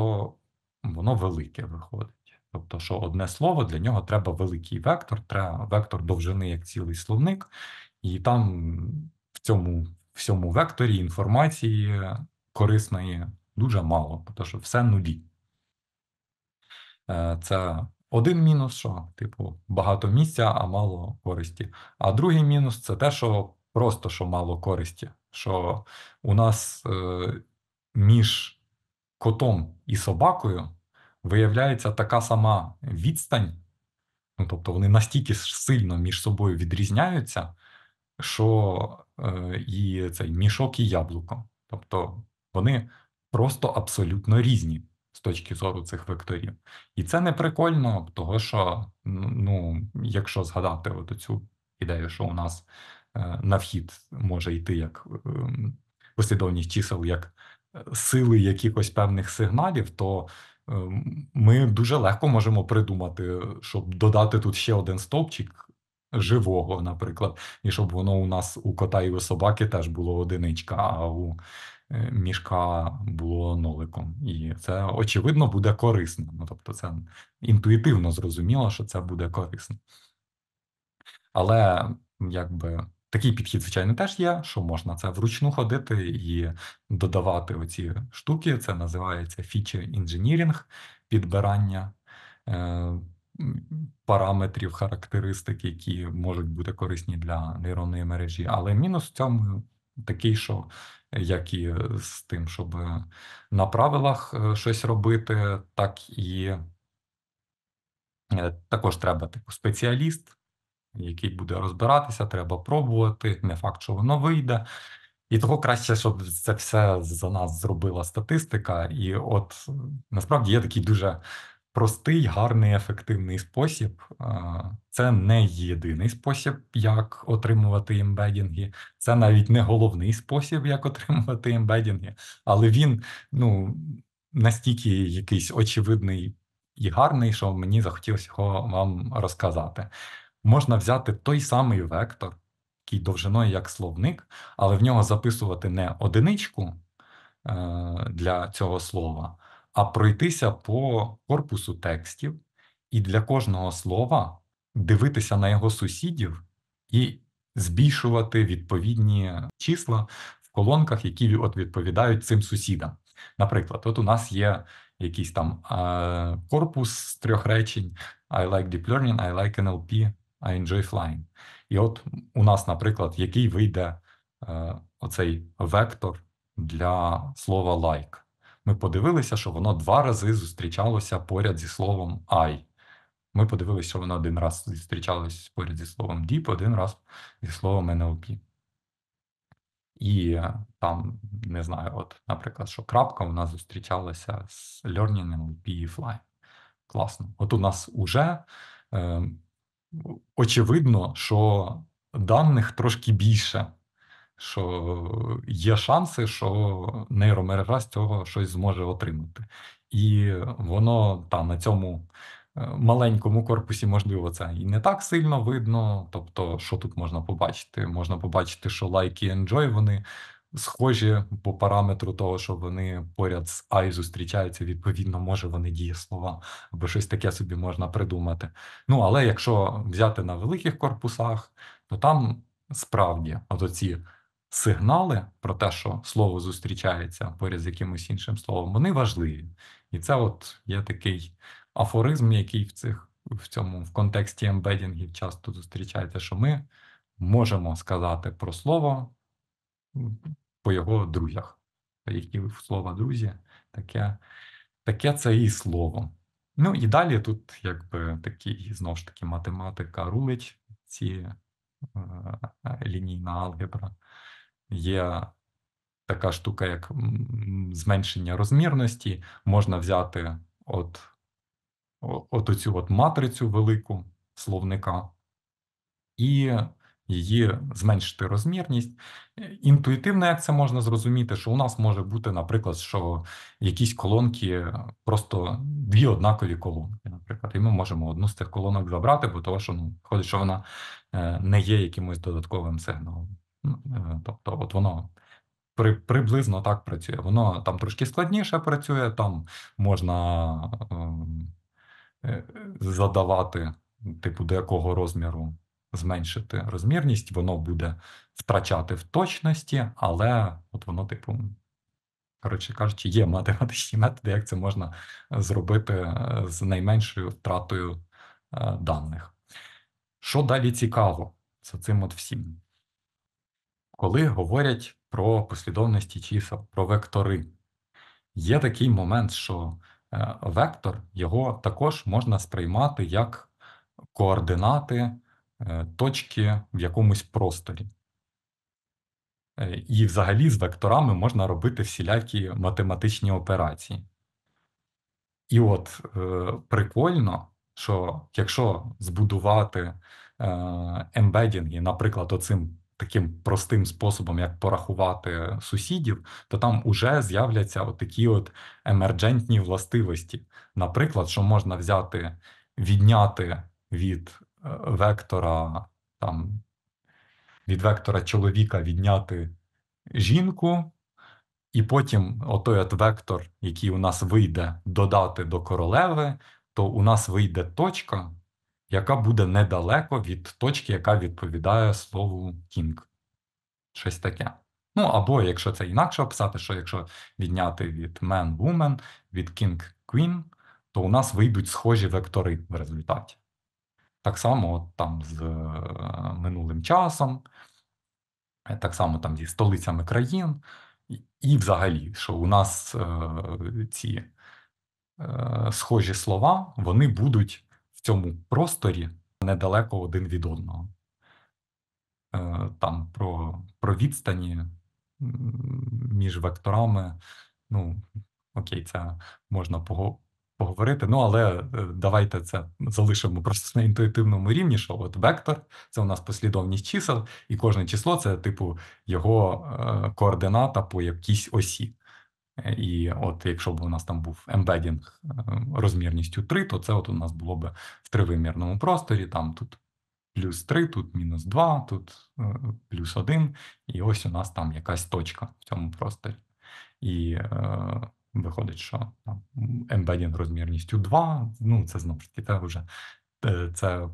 воно велике виходить. Тобто, що одне слово для нього треба великий вектор, треба вектор довжини як цілий словник, і там в цьому в векторі інформації корисної дуже мало, тому що все нулі. Е, це один мінус, що, типу, багато місця, а мало користі. А другий мінус це те, що просто що мало користі, що у нас е, між котом і собакою виявляється така сама відстань, ну тобто вони настільки сильно між собою відрізняються, що е, і цей мішок і яблуко. Тобто вони просто абсолютно різні з точки зору цих векторів. І це не прикольно, того що, ну, якщо згадати от цю ідею, що у нас е, на вхід може йти як е, послідовність чисел, як е, сили якихось певних сигналів, то ми дуже легко можемо придумати, щоб додати тут ще один стовпчик. Живого, наприклад, і щоб воно у нас у кота і у собаки теж було одиничка, а у Е, мішка було ноликом. І це, очевидно, буде корисно. Ну, Тобто, це інтуїтивно зрозуміло, що це буде корисно. Але якби. Такий підхід, звичайно, теж є, що можна це вручну ходити і додавати оці штуки. Це називається фічі інженіринг підбирання е, параметрів, характеристик, які можуть бути корисні для нейронної мережі. Але мінус в цьому такий, що як і з тим, щоб е, на правилах е, щось робити, так і е, також треба типу спеціаліст, який буде розбиратися, треба пробувати. Не факт, що воно вийде. І того краще, щоб це все за нас зробила статистика. І от насправді є такий дуже простий, гарний, ефективний спосіб. Це не єдиний спосіб, як отримувати імбедінги, Це навіть не головний спосіб, як отримувати імбедінги, але він ну настільки якийсь очевидний і гарний, що мені захотілося його вам розказати. Можна взяти той самий вектор, який довжиною як словник, але в нього записувати не одиничку. Е, для цього слова, а пройтися по корпусу текстів і для кожного слова дивитися на його сусідів і збільшувати відповідні числа в колонках, які відповідають цим сусідам. Наприклад, от у нас є якийсь там корпус з трьох речень: I like deep learning, I like NLP, I enjoy flying. І от у нас, наприклад, який вийде е, оцей вектор для слова like. Ми подивилися, що воно два рази зустрічалося поряд зі словом I. Ми подивилися, що воно один раз зустрічалося поряд зі словом deep, один раз зі словом NLP. І е, там, не знаю, от, наприклад, що крапка у нас зустрічалася з Learning NLP і Fly. Класно. От у нас уже е, очевидно, що даних трошки більше що є шанси, що нейромережа з цього щось зможе отримати. І воно та на цьому е, маленькому корпусі, можливо, це і не так сильно видно. Тобто, що тут можна побачити? Можна побачити, що лайки і enjoy вони схожі по параметру того, що вони поряд з I зустрічаються, відповідно, може вони дієслова, або щось таке собі можна придумати. Ну, але якщо взяти на великих корпусах, то там справді от оці сигнали про те, що слово зустрічається поряд з якимось іншим словом, вони важливі. І це от є такий афоризм, який в цих в цьому в контексті ембедінгів часто зустрічається, що ми можемо сказати про слово по його друзях. Які слова друзі, таке таке це і слово. Ну і далі тут, якби такі, знову ж таки, математика рулить ці е, е лінійна алгебра є така штука, як зменшення розмірності. Можна взяти от, от оцю от матрицю велику словника і її зменшити розмірність. Е, інтуїтивно, як це можна зрозуміти, що у нас може бути, наприклад, що якісь колонки, просто дві однакові колонки, наприклад, і ми можемо одну з цих колонок забрати, бо того, що ну, виходить, що вона е, не є якимось додатковим сигналом. Ну, е, тобто, от воно при, приблизно так працює. Воно там трошки складніше працює, там можна ем, е, е, задавати, типу, до якого розміру зменшити розмірність, воно буде втрачати в точності, але от воно, типу, коротше кажучи, є математичні методи, як це можна зробити е, з найменшою втратою е, даних. Що далі цікаво за цим от всім? коли говорять про послідовності чисел, про вектори. Є такий момент, що е, вектор його також можна сприймати як координати е, точки в якомусь просторі. Е, і взагалі з векторами можна робити всілякі математичні операції. І от прикольно, що якщо збудувати ембедінги, наприклад, оцим таким простим способом, як порахувати сусідів, то там вже з'являться такі от емерджентні властивості. Наприклад, що можна взяти, відняти від е, вектора там, від вектора чоловіка відняти жінку. І потім отой от вектор, який у нас вийде додати до королеви, то у нас вийде точка, яка буде недалеко від точки, яка відповідає слову king. Щось таке. Ну, або, якщо це інакше описати, що якщо відняти від man woman від king queen, то у нас вийдуть схожі вектори в результаті. Так само там з е, минулим часом, е, так само там зі столицями країн, і, і взагалі, що у нас е, ці е, схожі слова, вони будуть в цьому просторі недалеко один від одного. Е, там про про відстані між векторами. Ну, окей, це можна поговорити. Ну, але е, давайте це залишимо просто на інтуїтивному рівні, що от вектор це у нас послідовність чисел, і кожне число це типу його е, координата по якійсь осі. І от якщо б у нас там був ембедінг е, розмірністю 3, то це от у нас було б в тривимірному просторі, там тут плюс 3, тут мінус 2, тут е, плюс 1, і ось у нас там якась точка в цьому просторі. І е, виходить, що там ембедінг розмірністю 2, ну це знову ж таки це вже е, це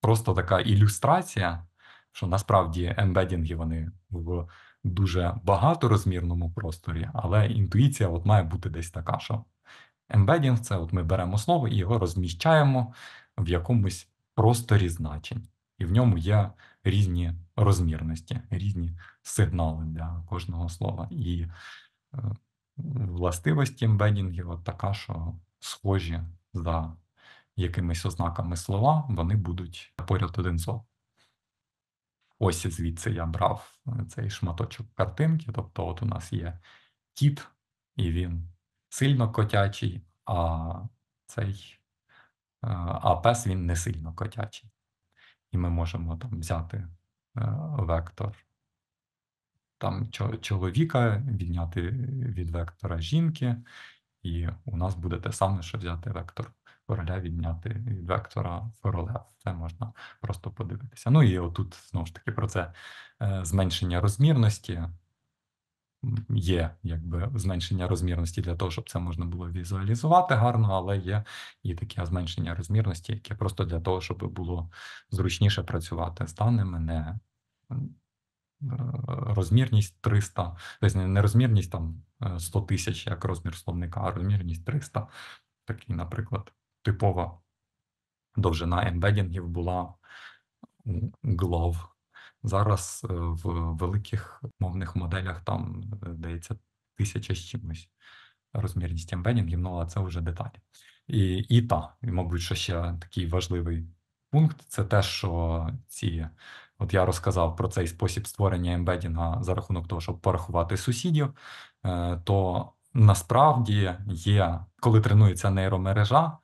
просто така ілюстрація, що насправді ембедінги вони в дуже багаторозмірному просторі, але інтуїція от має бути десь така, що ембедінг це от ми беремо слово і його розміщаємо в якомусь просторі значень, і в ньому є різні розмірності, різні сигнали для кожного слова. І е, властивості ембедінгів така, що схожі за якимись ознаками слова, вони будуть поряд один з Ось звідси я брав е, цей шматочок картинки. Тобто, от у нас є кіт, і він сильно котячий, а цей е, а пес він не сильно котячий. І ми можемо там взяти е, вектор там чоловіка, відняти від вектора жінки, і у нас буде те саме, що взяти вектор короля відняти від вектора королев. Це можна просто подивитися. Ну і отут знову ж таки про це е, зменшення розмірності. Є якби зменшення розмірності для того, щоб це можна було візуалізувати гарно, але є і таке зменшення розмірності, яке просто для того, щоб було зручніше працювати з даними, не е, розмірність 300, тобто не розмірність там 100 е, тисяч як розмір словника, а розмірність 300, такий, наприклад типова довжина ембедінгів була у Зараз е, в великих мовних моделях там е, здається, тисяча з чимось розмірність ембедінгів, ну а це вже деталі. І і та, і, мабуть, що ще такий важливий пункт це те, що ці, от я розказав про цей спосіб створення ембедінга за рахунок того, щоб порахувати сусідів, е, то насправді є, коли тренується нейромережа,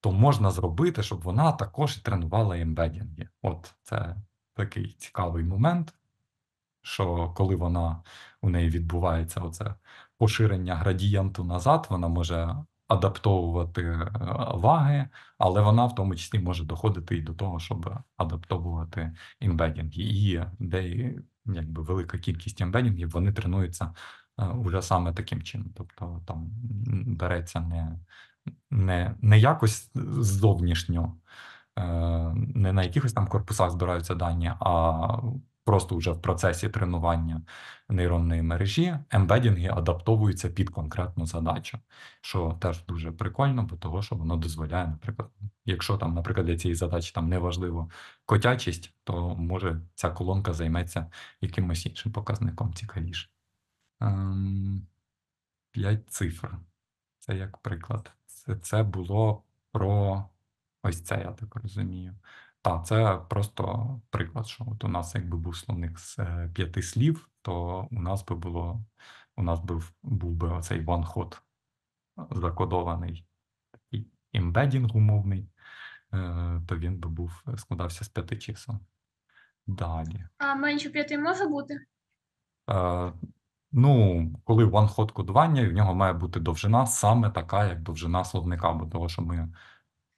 то можна зробити, щоб вона також тренувала ембедінги. От це такий цікавий момент, що коли вона у неї відбувається оце поширення градієнту назад, вона може адаптовувати е, ваги, але вона в тому числі може доходити і до того, щоб адаптовувати ембедінги. І де якби велика кількість ембедінгів, вони тренуються е, уже саме таким чином. Тобто там береться не не не якось зовнішньо, е, не на якихось там корпусах збираються дані, а просто вже в процесі тренування нейронної мережі ембедінги адаптовуються під конкретну задачу, що теж дуже прикольно, бо того, що воно дозволяє, наприклад, якщо там, наприклад, для цієї задачі там неважливо котячість, то може ця колонка займеться якимось іншим показником цікавіше. Ем, п'ять цифр. Це як приклад це було про ось це, я так розумію. Та, це просто приклад, що от у нас, якби був словник з е, п'яти слів, то у нас би було, у нас би був би оцей ванход е, закодований такий імбедінг умовний, е, то він би був складався з п'яти чисел. Далі. А менше п'яти може бути? Ну, коли one-hot кодування, в нього має бути довжина саме така, як довжина словника, бо того, що ми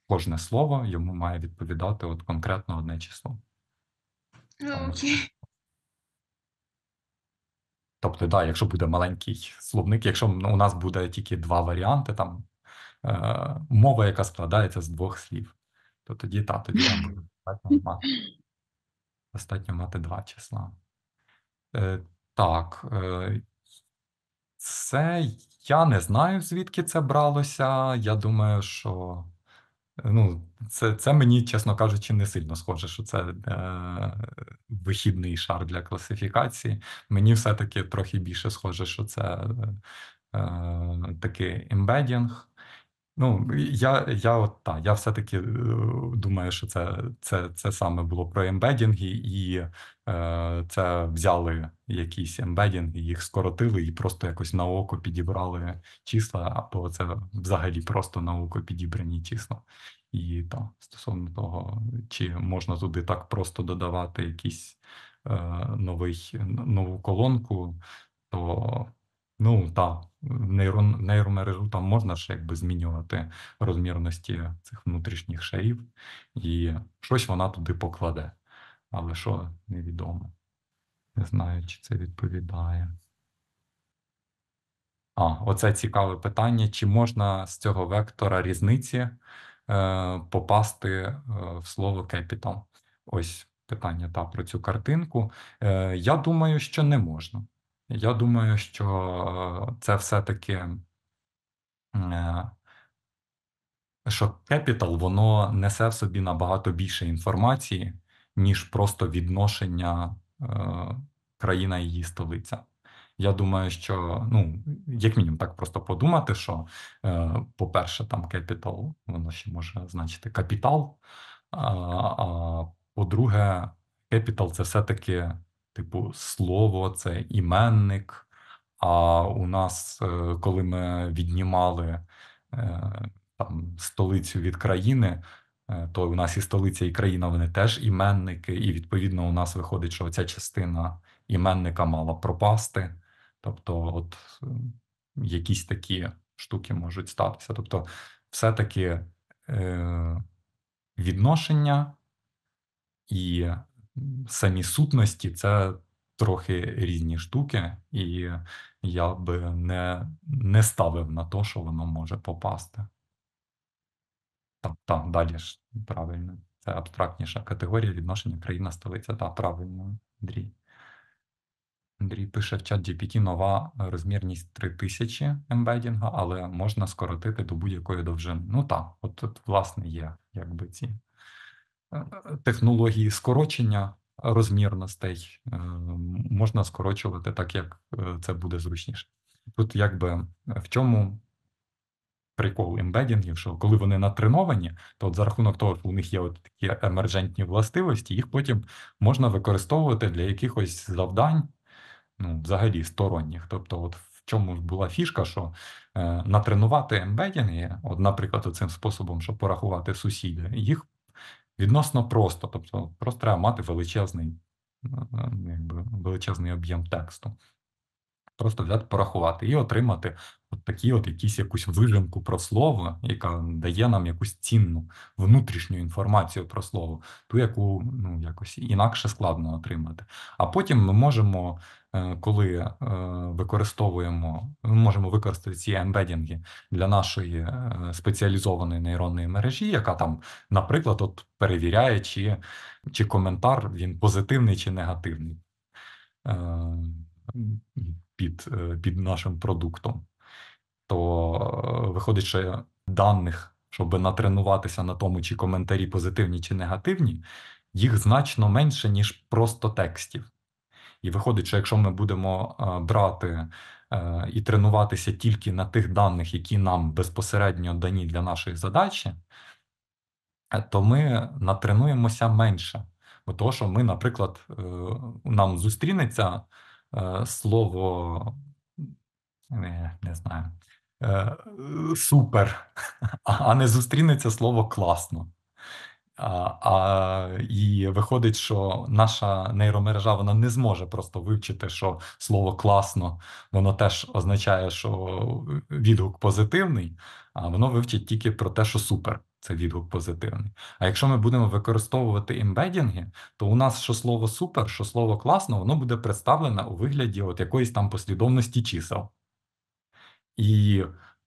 кожне слово йому має відповідати от конкретно одне число. Ну, окей. Тобто, да, якщо буде маленький словник, якщо у нас буде тільки два варіанти, там е, мова, яка складається з двох слів, то тоді та, тоді нам буде достатньо мати, достатньо мати два числа. Е, Так, е, це я не знаю, звідки це бралося. Я думаю, що ну, це це мені, чесно кажучи, не сильно схоже, що це е, вихідний шар для класифікації. Мені все-таки трохи більше схоже, що це е, е такий ембедінг. Ну, я я от та, я все-таки е, думаю, що це це, це саме було про ембедінги, і е, це взяли якісь ембедінги, їх скоротили і просто якось на око підібрали числа, або це взагалі просто на око підібрані числа. І та, стосовно того, чи можна туди так просто додавати якісь е, новий нову колонку, то ну так нейрон, нейромережу там можна ж якби змінювати розмірності цих внутрішніх шарів, і щось вона туди покладе. Але що невідомо. Не знаю, чи це відповідає. А, оце цікаве питання: чи можна з цього вектора різниці е, попасти е, в слово capital? Ось питання та про цю картинку. Е, Я думаю, що не можна. Я думаю, що е, це все-таки е, що Capital, воно несе в собі набагато більше інформації, ніж просто відношення е, країна і її столиця. Я думаю, що ну, як мінімум, так просто подумати, що, по-перше, там Capital, воно ще може значити капітал. А, а по-друге, Capital – це все-таки Типу, слово це іменник. А у нас, е, коли ми віднімали е, там столицю від країни, е, то у нас і столиця, і країна вони теж іменники, і відповідно у нас виходить, що ця частина іменника мала пропасти. Тобто, от якісь такі штуки можуть статися. Тобто, все-таки е, відношення і самі сутності це трохи різні штуки, і я би не не ставив на то, що воно може попасти. Так, так, далі ж правильно. Це абстрактніша категорія відношення країна столиця та правильно, Андрій. Андрій пише в чат GPT нова розмірність 3000 ембедінга, але можна скоротити до будь-якої довжини. Ну так, от тут, власне, є якби ці Е, технології скорочення розмірностей е, можна скорочувати так, як е, це буде зручніше. Тут, якби в чому прикол ембедінгів, що коли вони натреновані, то от за рахунок того, що у них є от такі емерджентні властивості, їх потім можна використовувати для якихось завдань, ну, взагалі сторонніх. Тобто, от в чому була фішка, що е, натренувати ембедінги, от, наприклад, цим способом, щоб порахувати сусіди, їх відносно просто, тобто просто треба мати величезний е, е, якби, величезний об'єм тексту. Просто взяти, порахувати і отримати от такі от якісь якусь вижимку про слово, яка дає нам якусь цінну внутрішню інформацію про слово, ту, яку ну, якось інакше складно отримати. А потім ми можемо Е, коли е, використовуємо, ми можемо використати ці ембедінги для нашої е, спеціалізованої нейронної мережі, яка там, наприклад, от перевіряє, чи, чи коментар він позитивний чи негативний під, під нашим продуктом. То виходить, що даних, щоб натренуватися на тому, чи коментарі позитивні чи негативні, їх значно менше, ніж просто текстів. І виходить, що якщо ми будемо е, брати е, і тренуватися тільки на тих даних, які нам безпосередньо дані для нашої задачі, е, то ми натренуємося менше. Бо того, що ми, наприклад, нам зустрінеться слово не, знаю, супер, а не зустрінеться слово класно. А, І виходить, що наша нейромережа вона не зможе просто вивчити, що слово класно, воно теж означає, що відгук позитивний, а воно вивчить тільки про те, що супер. Це відгук позитивний. А якщо ми будемо використовувати ембедінги, то у нас що слово супер, що слово класно, воно буде представлене у вигляді от якоїсь там послідовності чисел. І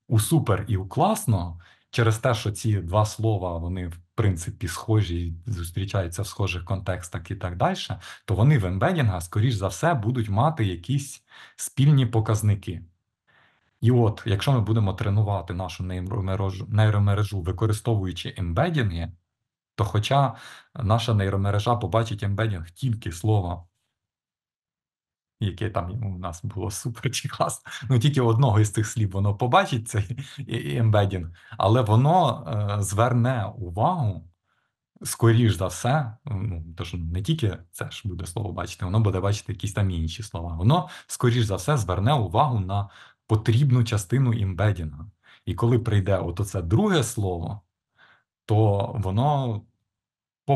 у супер і у класно, через те, що ці два слова вони в принципі схожі зустрічаються в схожих контекстах і так далі, то вони в ембедінга, скоріш за все, будуть мати якісь спільні показники. І от, якщо ми будемо тренувати нашу нейромережу, нейромережу використовуючи ембедінги, то хоча наша нейромережа побачить ембедінг тільки слова яке там ну, у нас було супер чи класно. Ну тільки одного із цих слів воно побачить цей ембедінг, але воно е, зверне увагу скоріш за все. Ну тож не тільки це ж буде слово бачити, воно буде бачити якісь там інші слова. Воно скоріш за все зверне увагу на потрібну частину імбедінга. І коли прийде от оце друге слово, то воно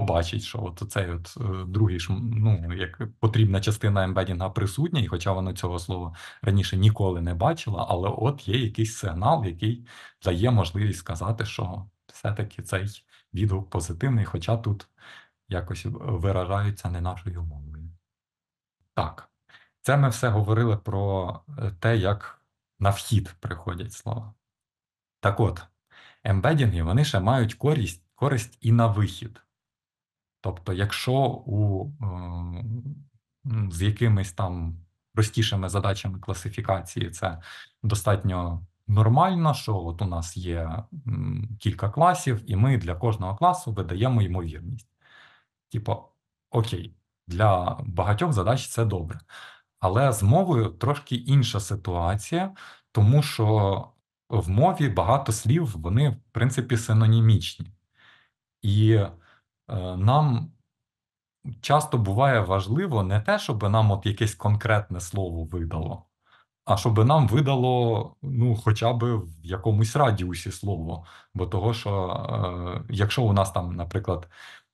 побачить, що от цей от е, другий ну, як потрібна частина ембедінга присутня, і хоча вона цього слова раніше ніколи не бачила, але от є якийсь сигнал, який дає можливість сказати, що все-таки цей відгук позитивний, хоча тут якось виражаються не нашою мовою. Так, це ми все говорили про е, те, як на вхід приходять слова. Так от, ембедінги вони ще мають користь, користь і на вихід. Тобто, якщо у е, з якимись там простішими задачами класифікації це достатньо нормально, що от у нас є кілька класів, і ми для кожного класу видаємо ймовірність. Типу, окей, для багатьох задач це добре. Але з мовою трошки інша ситуація, тому що в мові багато слів вони, в принципі, синонімічні. І Е, нам часто буває важливо не те, щоб нам от якесь конкретне слово видало, а щоб нам видало ну, хоча б в якомусь радіусі слово. Бо того, що е, якщо у нас там, наприклад,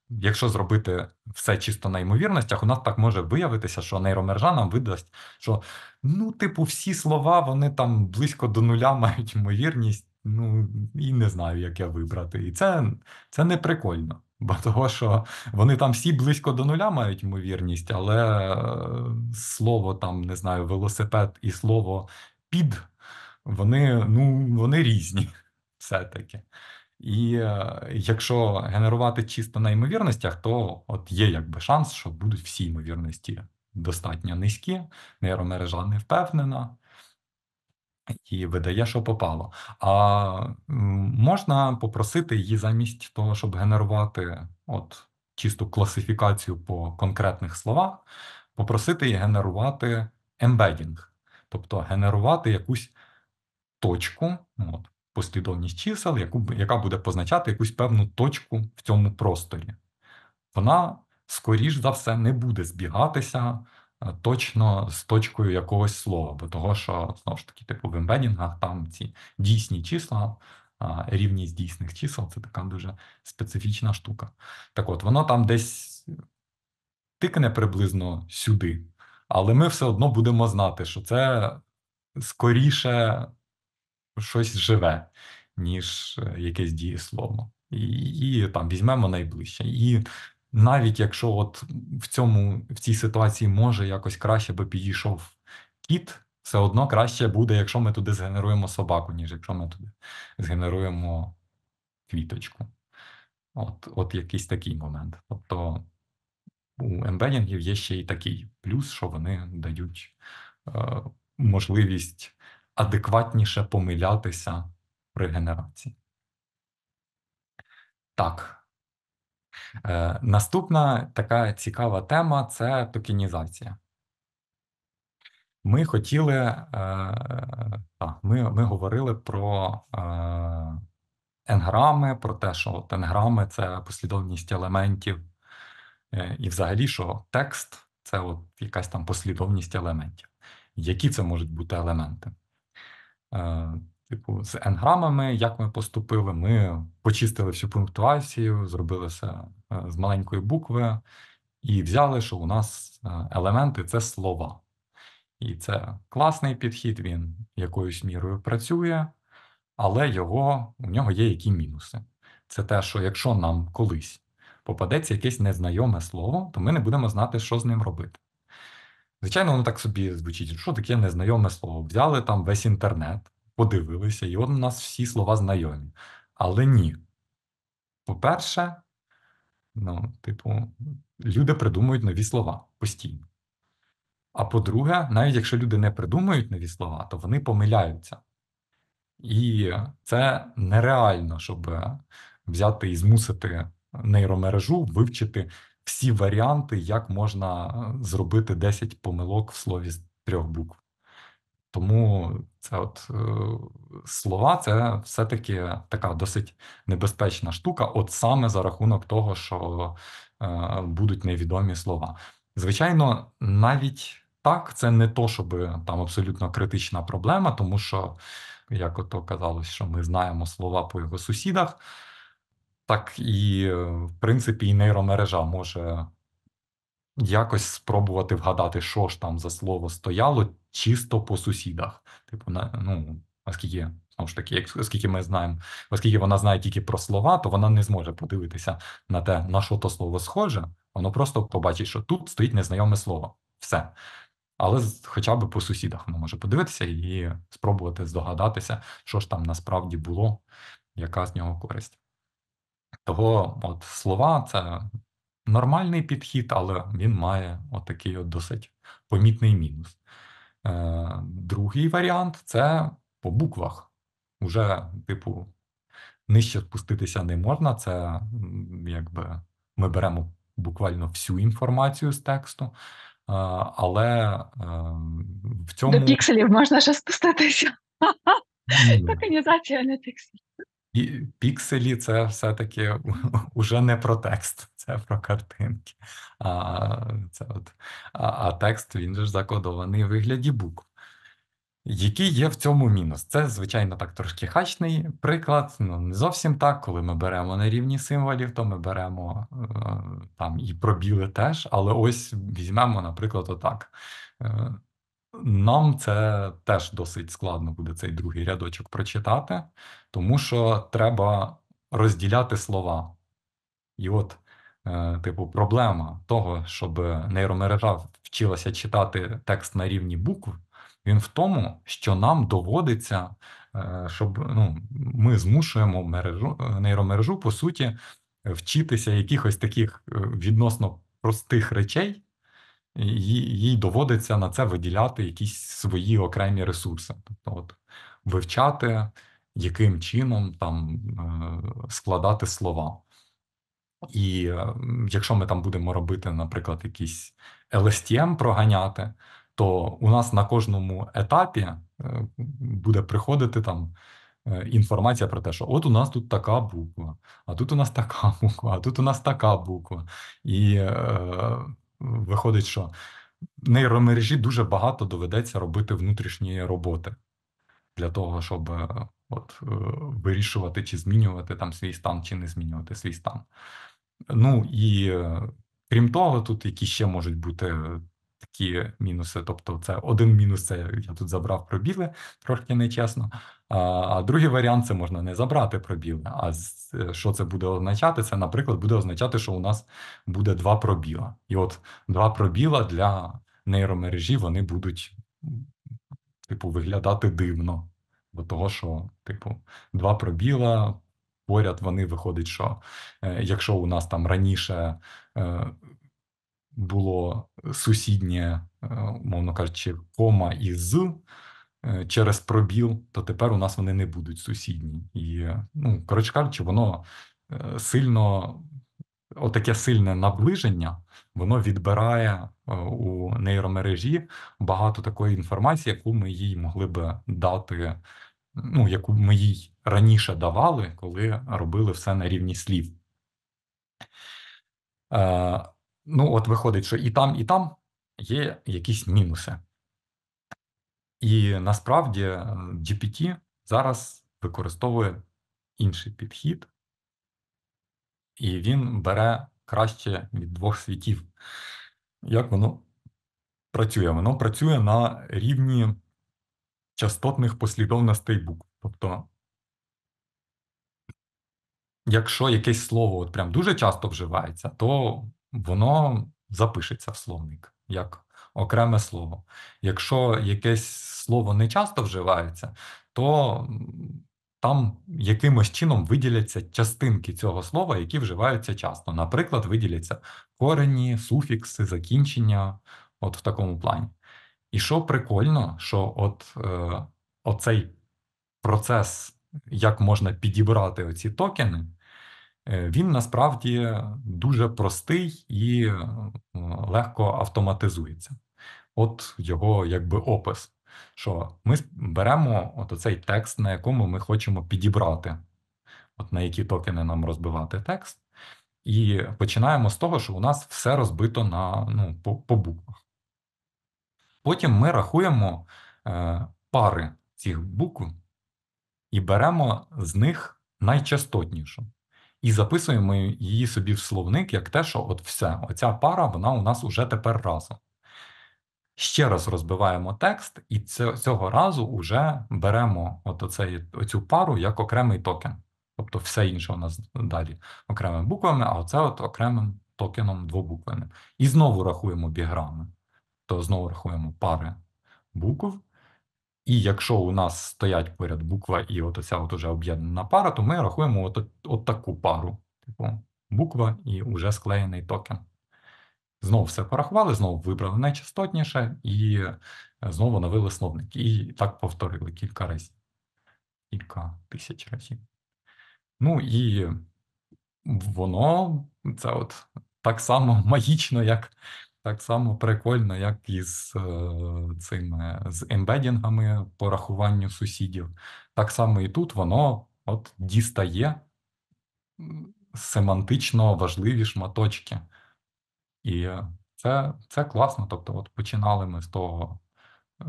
Якщо зробити все чисто на ймовірностях, у нас так може виявитися, що нейромережа нам видасть, що ну, типу, всі слова вони там близько до нуля мають ймовірність, ну і не знаю, як я вибрати. І це, це не прикольно. Бо того, що вони там всі близько до нуля мають ймовірність, але е, слово там не знаю, велосипед і слово під, вони ну, вони різні все-таки. І е, якщо генерувати чисто на ймовірностях, то от є якби шанс, що будуть всі ймовірності достатньо низькі, нейромережа не впевнена. І видає, що попало. А можна попросити її замість того, щоб генерувати от чисту класифікацію по конкретних словах, попросити її генерувати ембедінг, тобто генерувати якусь точку, ну, от, послідовність чисел, яку, яка буде позначати якусь певну точку в цьому просторі. Вона, скоріш за все, не буде збігатися. Е, точно з точкою якогось слова, бо того, що знову ж таки, типу в ембедінгах там ці дійсні числа, рівність дійсних чисел це така дуже специфічна штука. Так от, воно там десь тикне приблизно сюди, але ми все одно будемо знати, що це скоріше щось живе, ніж е, якесь дієслово. І, і там візьмемо найближче. І навіть якщо от в цьому в цій ситуації може якось краще би підійшов кіт, все одно краще буде, якщо ми туди згенеруємо собаку, ніж якщо ми туди згенеруємо квіточку. От от якийсь такий момент. Тобто у ембедінгів є ще і такий плюс, що вони дають е, можливість адекватніше помилятися при генерації. Так. Е, Наступна така цікава тема це токенізація. Ми хотіли, е, ми ми говорили про е, енграми, про те, що от енграми це послідовність елементів, е, і взагалі, що текст це от якась там послідовність елементів. Які це можуть бути елементи? Е, типу, з енграмами, як ми поступили, ми почистили всю пунктуацію, зробили все е, з маленької букви і взяли, що у нас е, елементи це слова. І це класний підхід, він якоюсь мірою працює, але його, у нього є які мінуси. Це те, що якщо нам колись попадеться якесь незнайоме слово, то ми не будемо знати, що з ним робити. Звичайно, воно так собі звучить, що таке незнайоме слово. Взяли там весь інтернет, подивилися, і от у нас всі слова знайомі. Але ні. По-перше, ну, типу, люди придумують нові слова постійно. А по-друге, навіть якщо люди не придумують нові слова, то вони помиляються. І це нереально, щоб взяти і змусити нейромережу вивчити всі варіанти, як можна е, зробити 10 помилок в слові з трьох букв. Тому це от е, слова, це все-таки така досить небезпечна штука, от саме за рахунок того, що е, будуть невідомі слова. Звичайно, навіть так, це не то, щоб там абсолютно критична проблема, тому що, як ото казалось, що ми знаємо слова по його сусідах, так і е, в принципі і нейромережа може якось спробувати вгадати, що ж там за слово стояло чисто по сусідах. Типу, на, ну, оскільки знову ж таки, як, оскільки ми знаємо, оскільки вона знає тільки про слова, то вона не зможе подивитися на те, на що то слово схоже, воно просто побачить, що тут стоїть незнайоме слово. Все. Але хоча б по сусідах воно може подивитися і спробувати здогадатися, що ж там насправді було, яка з нього користь. Того от слова це нормальний підхід, але він має отакий от досить помітний мінус. Е, Другий варіант це по буквах. Уже, типу, нижче спуститися не можна. Це якби ми беремо буквально всю інформацію з тексту. Е, але е, в цьому до пікселів можна ще спуститися. Токенізація не піксель пікселі це все-таки уже не про текст, це про картинки. А це от, а, а текст він ж закодований у вигляді букв. Який є в цьому мінус? Це, звичайно, так трошки хачний приклад. Ну не зовсім так. Коли ми беремо на рівні символів, то ми беремо е, там і пробіли теж, але ось візьмемо, наприклад, отак. Е, нам це теж досить складно буде цей другий рядочок прочитати, тому що треба розділяти слова. І от, е, типу, проблема того, щоб нейромережа вчилася читати текст на рівні букв, він в тому, що нам доводиться, е, щоб ну, ми змушуємо мережу, е, нейромережу, по суті, вчитися якихось таких е, відносно простих речей їй доводиться на це виділяти якісь свої окремі ресурси, тобто от вивчати, яким чином там е, складати слова. І е, якщо ми там будемо робити, наприклад, якийсь LSTM проганяти, то у нас на кожному етапі е, буде приходити там інформація про те, що от у нас тут така буква, а тут у нас така буква, а тут у нас така буква. І виходить, що нейромережі дуже багато доведеться робити внутрішньої роботи для того, щоб е, от, е, вирішувати, чи змінювати там свій стан, чи не змінювати свій стан. Ну і е, крім того, тут які ще можуть бути такі мінуси. Тобто, це один мінус це я тут забрав пробіли, трошки нечесно. А, а другий варіант це можна не забрати пробіли. А е, що це буде означати? Це, наприклад, буде означати, що у нас буде два пробіла. І от два пробіла для нейромережі вони будуть типу виглядати дивно. Бо того, що, типу, два пробіла поряд вони виходить, що е, якщо у нас там раніше е, було сусіднє, е, мовно кажучи, кома і з е, через пробіл, то тепер у нас вони не будуть сусідні. І, ну, коротше кажучи, воно е, сильно, отаке сильне наближення, воно відбирає у нейромережі багато такої інформації, яку ми їй могли би дати, ну, яку ми їй раніше давали, коли робили все на рівні слів. Ну, от виходить, що і там, і там є якісь мінуси. І насправді е, GPT зараз використовує інший підхід, і він бере краще від двох світів. Як воно працює? Воно працює на рівні частотних послідовностей букв. Тобто, якщо якесь слово от прям дуже часто вживається, то воно запишеться в словник як окреме слово. Якщо якесь слово не часто вживається, то там якимось чином виділяться частинки цього слова, які вживаються часто. Наприклад, виділяться корені, суфікси, закінчення, от в такому плані. І що прикольно, що от е, оцей процес, як можна підібрати оці токени, Е, він насправді дуже простий і е, легко автоматизується. От його якби опис, що ми беремо от оцей текст, на якому ми хочемо підібрати, от на які токени нам розбивати текст, і починаємо з того, що у нас все розбито на, ну, по, по буквах. Потім ми рахуємо е, пари цих букв і беремо з них найчастотнішу і записуємо її собі в словник як те, що от все, оця пара, вона у нас уже тепер разом. Ще раз розбиваємо текст, і цього разу вже беремо от оцей, оцю пару як окремий токен. Тобто все інше у нас далі окремими буквами, а оце от окремим токеном двобуквеним. І знову рахуємо біграми. То знову рахуємо пари букв. І якщо у нас стоять поряд буква і от оця от уже об'єднана пара, то ми рахуємо от, от таку пару, типу буква і уже склеєний токен. Знову все порахували, знову вибрали найчастотніше і е, знову навели словник. І так повторили кілька разів, кілька тисяч разів. Ну і воно це от так само магічно, як так само прикольно, як і з е, цими з ембедінгами по рахуванню сусідів. Так само і тут воно от дістає семантично важливі шматочки. І це це класно. Тобто, от починали ми з того,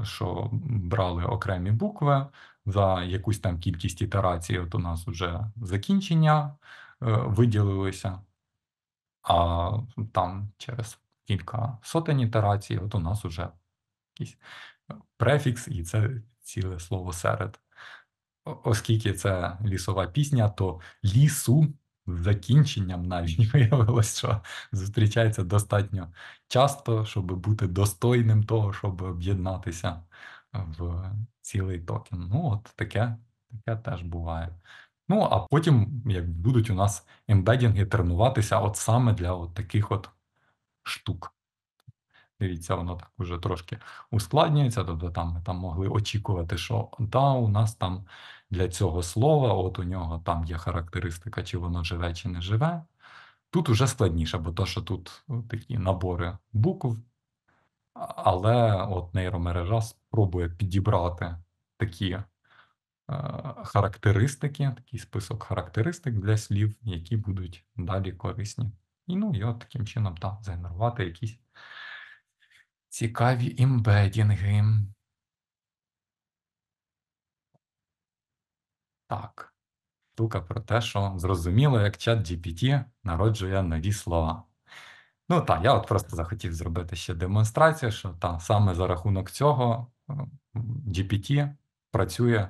що брали окремі букви за якусь там кількість ітерацій. От у нас вже закінчення е, виділилося, а там через кілька сотень ітерацій, от у нас вже якийсь е, префікс, і це ціле слово серед. Оскільки це лісова пісня, то лісу з закінченням навіть виявилось, що зустрічається достатньо часто, щоб бути достойним того, щоб об'єднатися в цілий токен. Ну, от таке, таке теж буває. Ну, а потім, як будуть у нас ембедінги тренуватися, от саме для от таких от штук. Дивіться, воно так уже трошки ускладнюється. Тобто там ми там могли очікувати, що да, у нас там для цього слова, от у нього там є характеристика, чи воно живе, чи не живе. Тут уже складніше, бо то, що тут е, такі набори букв, але от нейромережа спробує підібрати такі е, характеристики, такий список характеристик для слів, які будуть далі корисні. І ну, і от таким чином там згенерувати якісь цікаві імбедінги. Так, штука про те, що зрозуміло, як чат GPT народжує нові слова. Ну так, я от просто захотів зробити ще демонстрацію, що та, саме за рахунок цього е, GPT працює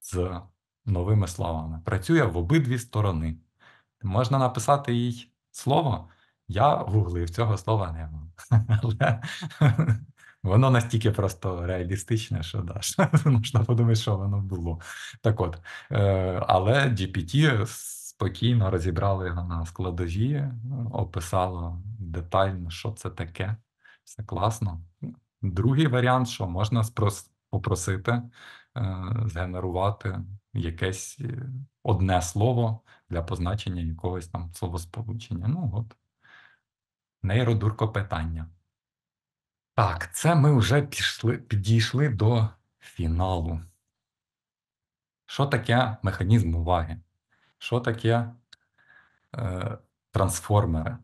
з новими словами. Працює в обидві сторони. Можна написати їй слово. Я гуглив, цього слова нема. Але воно настільки просто реалістичне, що да, можна подумати, що воно було. Так от, е, але GPT спокійно розібрали його на складові, описало детально, що це таке. Все класно. Другий варіант, що можна спрос попросити е, згенерувати якесь е, одне слово для позначення якогось там словосполучення. Ну от. Нейродуркопитання. Так, це ми вже пішли, підійшли до фіналу. Що таке механізм уваги? Що таке е, трансформери?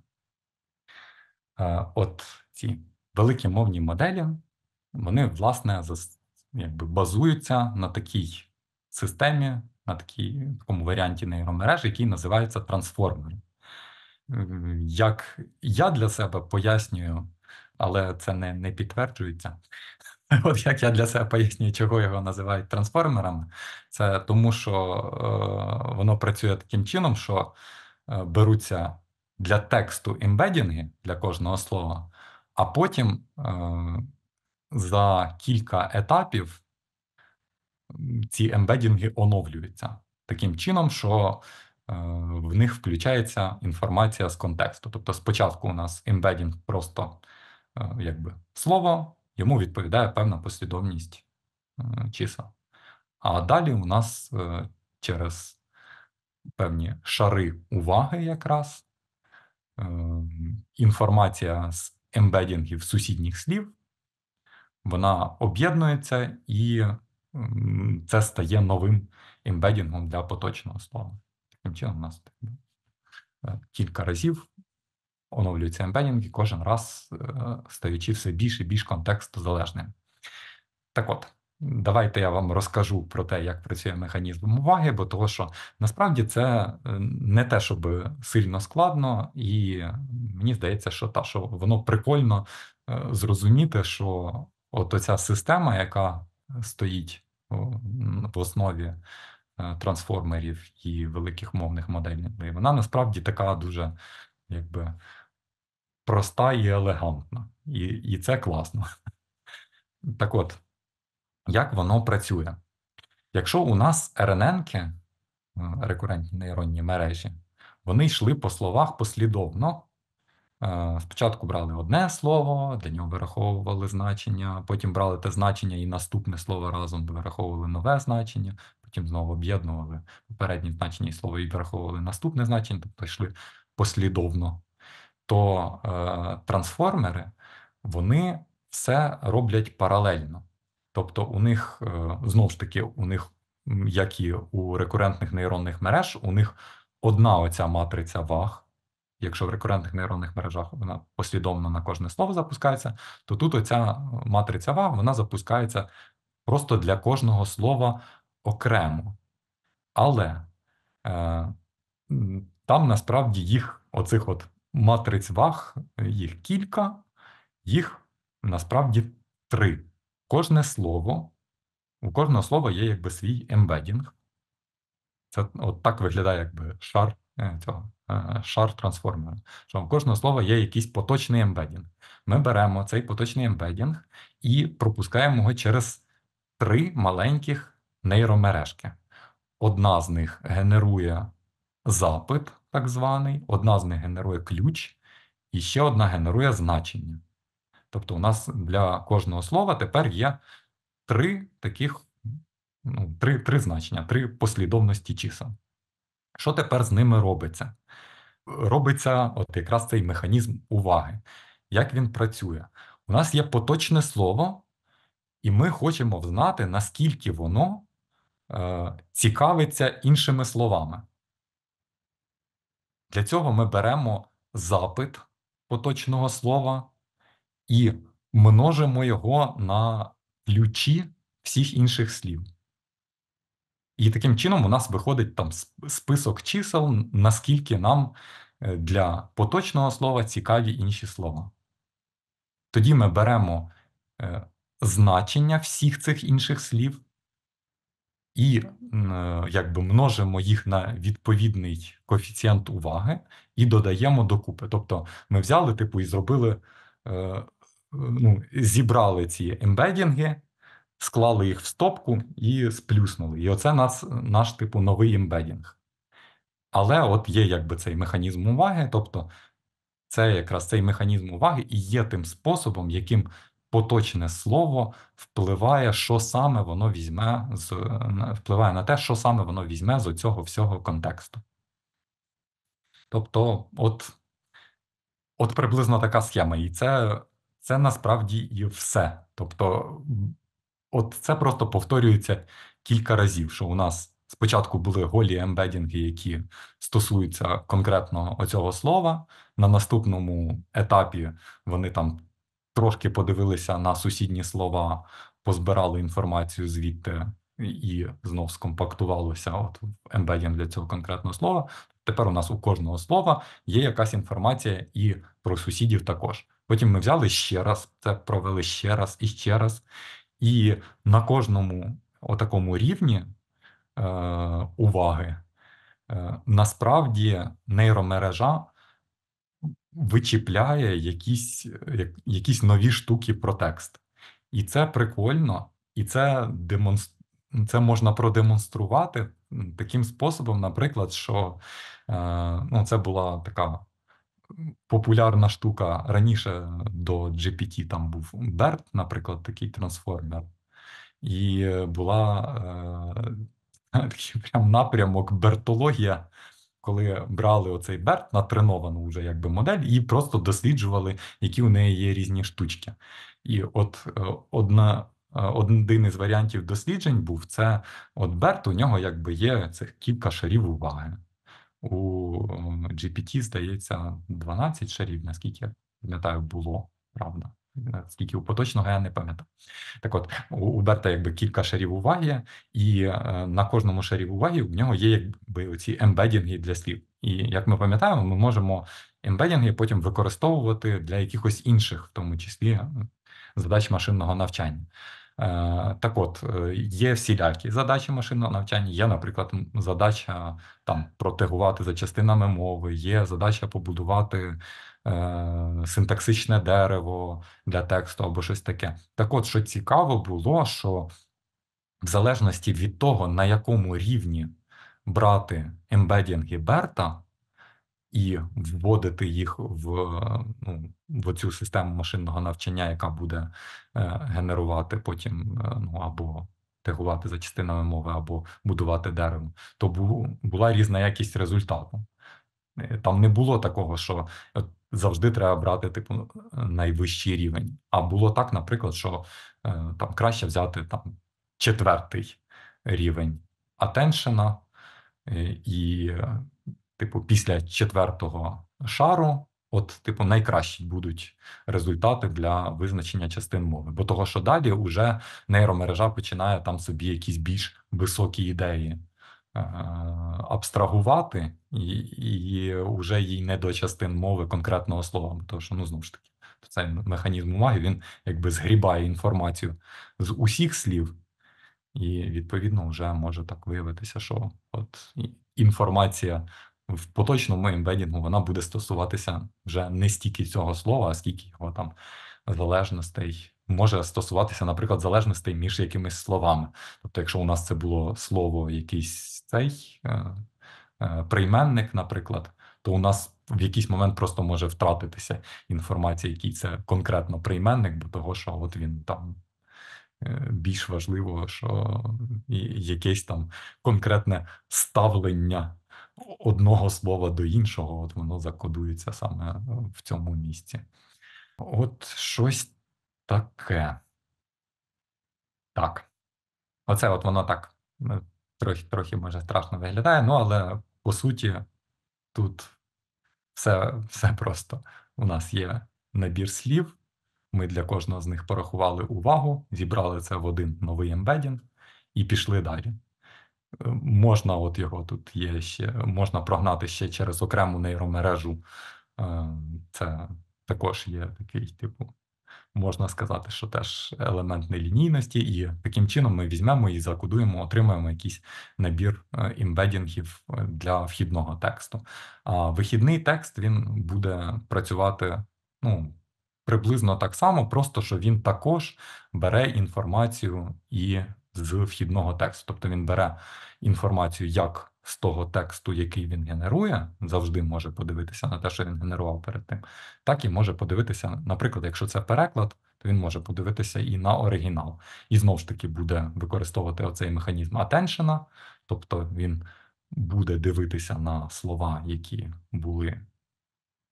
Е, От ці великі мовні моделі, вони, власне, якби базуються на такій системі на такій, такому варіанті нейромереж, який називається трансформер. Е, як я для себе пояснюю, але це не не підтверджується. От як я для себе пояснюю, чого його називають трансформерами, це тому, що е, воно працює таким чином, що е, беруться для тексту ембедінги для кожного слова, а потім е, за кілька етапів ці ембедінги оновлюються таким чином, що е, в них включається інформація з контексту. Тобто, спочатку у нас ембедінг просто е, якби слово, йому відповідає певна послідовність е, чисел. А далі у нас через певні шари уваги якраз інформація з ембедінгів сусідніх слів, вона об'єднується і це стає новим ембедінгом для поточного слова. Таким чином, у нас е, кілька разів оновлюється ембедінг і кожен раз е, стаючи все більш і більш контекстозалежним. Так от. Давайте я вам розкажу про те, як працює механізм уваги, бо того, що насправді це е, не те, щоб сильно складно, і мені здається, що та, що воно прикольно зрозуміти, що от оця система, яка стоїть в основі е, трансформерів і великих мовних моделей. Вона насправді така дуже якби проста і елегантна, і, і це класно. Так от, як воно працює? Якщо у нас рнн е, рекурентні нейронні мережі, вони йшли по словах послідовно Е, спочатку брали одне слово, для нього вираховували значення, потім брали те значення і наступне слово разом вираховували нове значення, потім знову об'єднували попередні значення і слово і вираховували наступне значення, тобто йшли послідовно. То е, трансформери вони все роблять паралельно. Тобто, у них е, знову ж таки, у них, як і у рекурентних нейронних мереж, у них одна оця матриця ваг якщо в рекурентних нейронних мережах вона послідовно на кожне слово запускається, то тут оця е, матриця ваг вона запускається просто для кожного слова окремо. Але е, там насправді їх, оцих от матриць ваг, їх кілька, їх насправді три. Кожне слово, у кожного слова є якби свій ембедінг. Це от так виглядає якби шар Е, цього е, е, шар трансформера, що в кожного слова є якийсь поточний ембедінг. Ми беремо цей поточний ембедінг і пропускаємо його через три маленьких нейромережки. Одна з них генерує запит, так званий, одна з них генерує ключ, і ще одна генерує значення. Тобто, у нас для кожного слова тепер є три таких, ну, три, три значення, три послідовності чисел. Що тепер з ними робиться? Робиться от якраз цей механізм уваги. Як він працює? У нас є поточне слово, і ми хочемо знати, наскільки воно е, цікавиться іншими словами. Для цього ми беремо запит поточного слова і множимо його на ключі всіх інших слів. І таким чином у нас виходить там список чисел, наскільки нам е, для поточного слова цікаві інші слова. Тоді ми беремо е, значення всіх цих інших слів і е, якби множимо їх на відповідний коефіцієнт уваги і додаємо докупи. Тобто ми взяли типу і зробили, ну, зібрали ці ембедінги склали їх в стопку і сплюснули. І оце нас, наш типу новий ембедінг. Але от є якби цей механізм уваги, тобто це якраз цей механізм уваги і є тим способом, яким поточне слово впливає, що саме воно візьме з впливає на те, що саме воно візьме з цього всього контексту. Тобто, от от приблизно така схема, і це це насправді і все. Тобто, От це просто повторюється кілька разів, що у нас спочатку були голі ембедінги, які стосуються конкретно оцього слова. На наступному етапі вони там трошки подивилися на сусідні слова, позбирали інформацію звідти і знов скомпактувалося от в ембедінг для цього конкретного слова. Тепер у нас у кожного слова є якась інформація і про сусідів також. Потім ми взяли ще раз, це провели ще раз і ще раз. І на кожному отакому рівні е, уваги е, насправді нейромережа вичіпляє якісь, як, якісь нові штуки про текст. І це прикольно, і це демонстр Це можна продемонструвати таким способом, наприклад, що е, ну, це була така популярна штука. Раніше до GPT там був BERT, наприклад, такий трансформер, і була е, такий прям напрямок бертологія. Коли брали оцей Берт натреновану вже якби модель, і просто досліджували, які у неї є різні штучки. І от е, одна, е, один із варіантів досліджень був це: от Берт, у нього якби є цих кілька шарів уваги. У GPT, здається, 12 шарів, наскільки я пам'ятаю, було, правда. Скільки у поточного я не пам'ятаю. Так от, у Берта якби кілька шарів уваги, і е, на кожному шарі уваги у нього є якби оці ембедінги для слів. І як ми пам'ятаємо, ми можемо ембедінги потім використовувати для якихось інших, в тому числі задач машинного навчання. Е, так от, е, є всілякі задачі машинного навчання, є, наприклад, задача е, там протегувати за частинами мови, є задача побудувати е, синтаксичне дерево для тексту або щось таке. Так от, що цікаво було, що в залежності від того, на якому рівні брати ембедінги Берта, і вводити їх в е, ну, в цю систему машинного навчання, яка буде е, генерувати потім е, ну або тегувати за частинами мови, або будувати дерево, то була різна якість результату. Там не було такого, що завжди треба брати типу найвищий рівень. А було так, наприклад, що там краще взяти там четвертий рівень атеншена і типу, після четвертого шару, от, типу, найкращі будуть результати для визначення частин мови. Бо того, що далі вже нейромережа починає там собі якісь більш високі ідеї е, абстрагувати, і і вже їй не до частин мови конкретного слова, тому що ну знову ж таки. Цей механізм уваги, він якби згрібає інформацію з усіх слів, і відповідно вже може так виявитися, що от інформація в поточному ембедінгу вона буде стосуватися вже не стільки цього слова, а скільки його там залежностей. Може стосуватися, наприклад, залежностей між якимись словами. Тобто, якщо у нас це було слово, якийсь цей е, е, прийменник, наприклад, то у нас в якийсь момент просто може втратитися інформація, який це конкретно прийменник, бо того, що от він там е, більш важливо, що якесь там конкретне ставлення одного слова до іншого, от воно закодується саме е, в цьому місці. От щось таке. Так. Оце от воно так трохи, трохи може страшно виглядає, ну але по суті тут все, все просто. У нас є набір слів. Ми для кожного з них порахували увагу, зібрали це в один новий ембедінг і пішли далі. Е, можна, от його тут є ще, можна прогнати ще через окрему нейромережу. Е, це також є такий, типу, можна сказати, що теж елемент нелінійності, і таким чином ми візьмемо і закодуємо, отримаємо якийсь набір імбедінгів е, для вхідного тексту. А вихідний текст він буде працювати, ну. Приблизно так само, просто що він також бере інформацію і з вхідного тексту. Тобто він бере інформацію як з того тексту, який він генерує, завжди може подивитися на те, що він генерував перед тим, так і може подивитися, наприклад, якщо це переклад, то він може подивитися і на оригінал. І знову ж таки буде використовувати оцей механізм attention, тобто він буде дивитися на слова, які були. Е,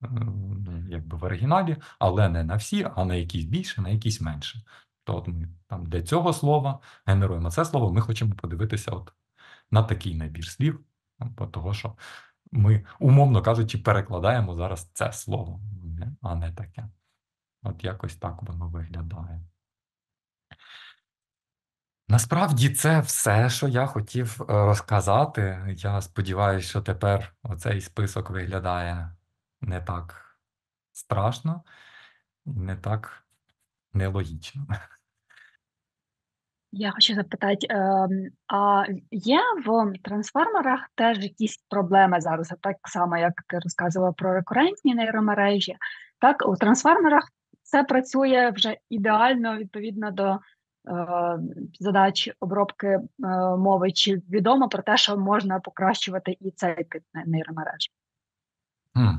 ну, якби в оригіналі, але не на всі, а на якісь більше, на якісь менше. То тобто, от ми там для цього слова генеруємо це слово, ми хочемо подивитися от на такий набір слів, ну, того, що ми, умовно кажучи, перекладаємо зараз це слово, а не таке. От якось так воно виглядає. Насправді це все, що я хотів е, розказати. Я сподіваюся, що тепер оцей список виглядає не так страшно, не так нелогічно. Я хочу запитати, ем, а є в трансформерах теж якісь проблеми зараз? Так само, як ти розказувала про рекурентні нейромережі, так у трансформерах це працює вже ідеально відповідно до е, задач обробки е, мови. Чи відомо про те, що можна покращувати і цей тип нейромереж? Mm.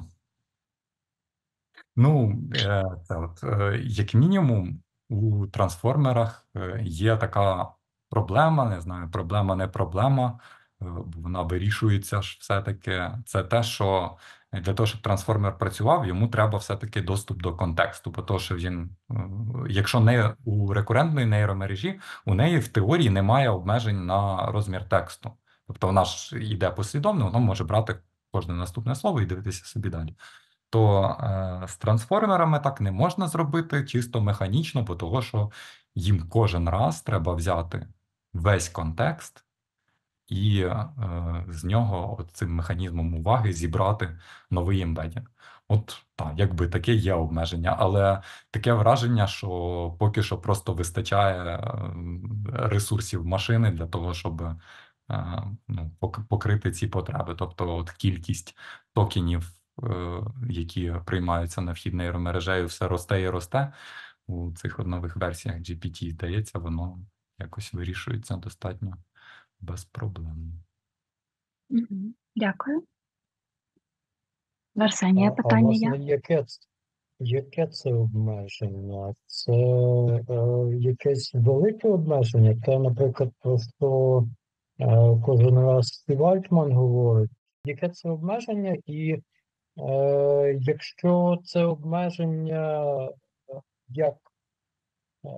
Ну, е, це от е, як мінімум, у трансформерах е, є така проблема, не знаю, проблема не проблема, бо вона вирішується ж все-таки. Це те, що для того, щоб трансформер працював, йому треба все-таки доступ до контексту. Бо то, що він, якщо не у рекурентної нейромережі, у неї в теорії немає обмежень на розмір тексту. Тобто вона ж йде послідовно, воно може брати кожне наступне слово і дивитися собі далі то е, з трансформерами так не можна зробити чисто механічно, бо того, що їм кожен раз треба взяти весь контекст і е, з нього цим механізмом уваги зібрати новий імбедінг. От так, якби таке є обмеження, але таке враження, що поки що просто вистачає е, ресурсів машини для того, щоб ну, покрити ці потреби, тобто от кількість токенів. Е, які приймаються на вхід нейромережею, все росте і росте. У цих нових версіях GPT, здається, воно якось вирішується достатньо без проблем. Дякую. Версанія питання. А, власне, яке, яке це обмеження? Це е, якесь велике обмеження? Це, наприклад, просто е, кожен раз Вальтман говорить, яке це обмеження і Е, якщо це обмеження як, е,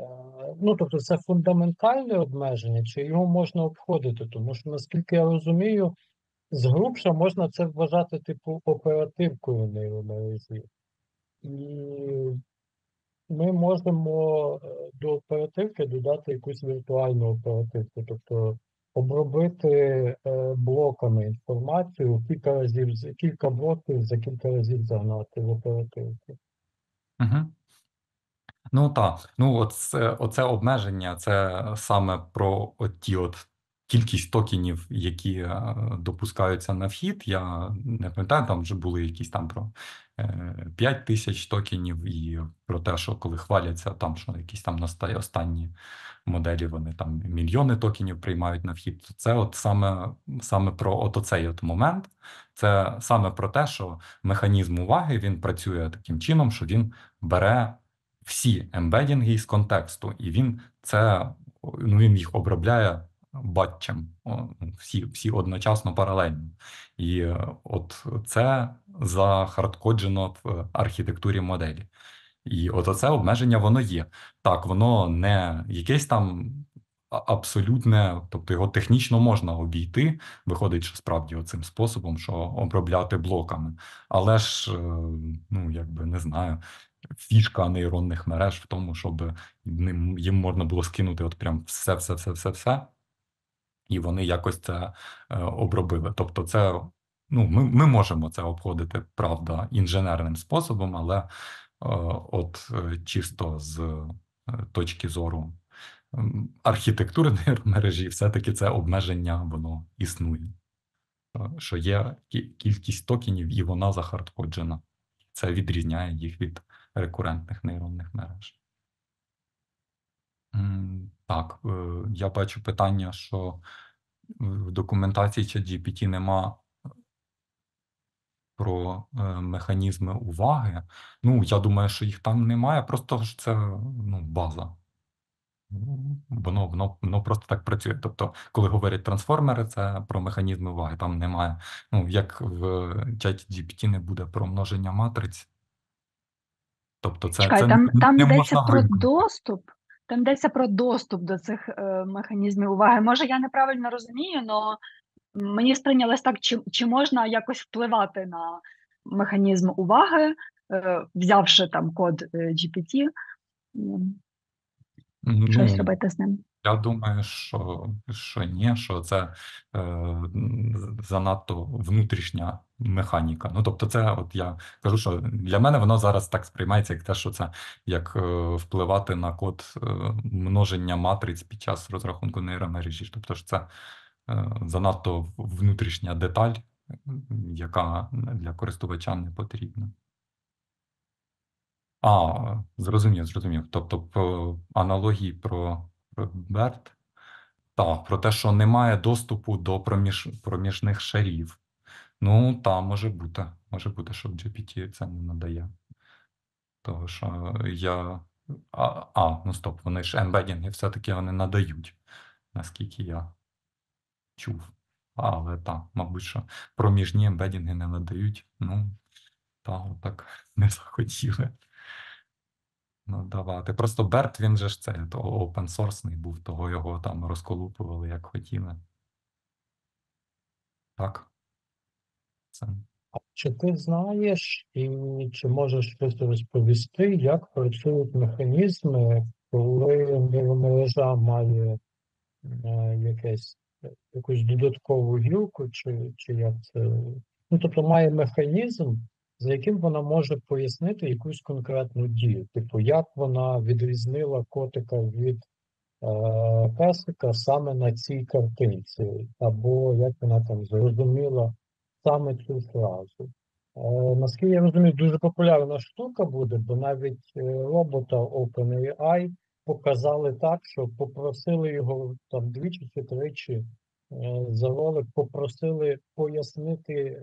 ну тобто це фундаментальне обмеження, чи його можна обходити? Тому що, наскільки я розумію, з згрубша можна це вважати типу оперативкою нейромережі. І ми можемо е, до оперативки додати якусь віртуальну оперативку. тобто обробити е, блоками інформацію кілька разів кілька блоків за кілька разів загнати в оперативку. Угу. Ну так, ну оце, оце обмеження, це саме про от ті от Кількість токенів, які е, допускаються на вхід, я не пам'ятаю, там вже були якісь там про 5 е, тисяч токенів, і про те, що коли хваляться, там що якісь там останні моделі, вони там мільйони токенів приймають на вхід. То Це от саме саме про от оцей от момент, це саме про те, що механізм уваги він працює таким чином, що він бере всі ембедінги з контексту, і він це ну він їх обробляє бачем, всі всі одночасно паралельно. І е, от це захардкоджено в архітектурі моделі. І от оце обмеження воно є. Так, воно не якесь там абсолютне, тобто його технічно можна обійти, виходить, що справді цим способом, що обробляти блоками. Але ж, е, ну якби не знаю, фішка нейронних мереж в тому, щоб ним їм можна було скинути от прям все, все, все, все, все і вони якось це е, обробили. Тобто, це ну ми ми можемо це обходити, правда, інженерним способом, але е, от е, чисто з точки зору архітектури нейромережі, все-таки це обмеження воно існує, що є кількість токенів, і вона захардкоджена. Це відрізняє їх від рекурентних нейронних мереж. Так, е, я бачу питання, що е, в документації ChatGPT нема е, про механізми уваги. Ну, я думаю, що їх там немає, просто ж це ну, база. Воно воно, воно просто так працює. Тобто, коли говорять трансформери, це про механізми уваги. Там немає. Ну, як в чаті GPT не буде про множення матриць. Тобто, це Чекай, це там не, там не йдеться про доступ. Там йдеться про доступ до цих е, механізмів уваги. Може, я неправильно розумію, але мені сприйнялось так, чи чи можна якось впливати на механізм уваги, е, взявши там код е, GPT, ну, щось робити з ним. Я думаю, що що ні, що це е, занадто внутрішня механіка. Ну тобто, це от я кажу, що для мене воно зараз так сприймається, як те, що це як е, впливати на код е, множення матриць під час розрахунку нейромережі. Тобто, що це е, занадто внутрішня деталь, яка для користувача не потрібна. А, зрозумів, зрозумів. Тобто, по аналогії про Берт, про те, що немає доступу до проміж, проміжних шарів. Ну, та, може бути. Може бути, що GPT це не надає. Тому що я. А, а, ну стоп, вони ж ембедінги все-таки вони надають, наскільки я чув. Але так, мабуть, що проміжні ембедінги не надають. Ну, та, отак не захотіли Ну, давати. Просто Берт, він же ж це того опенсорсний був, того його там розколупували, як хотіли. Так. Це. А чи ти знаєш і чи можеш щось розповісти, як працюють механізми, коли нейромережа має е, якесь, якусь додаткову гілку, чи чи як це? Ну, тобто має механізм, за яким вона може пояснити якусь конкретну дію. Типу, як вона відрізнила котика від е, песика саме на цій картинці, або як вона там зрозуміла саме цю фразу. Е, наскільки я розумію, дуже популярна штука буде, бо навіть е, робота OpenAI показали так, що попросили його там двічі чи тричі е, за ролик, попросили пояснити, е,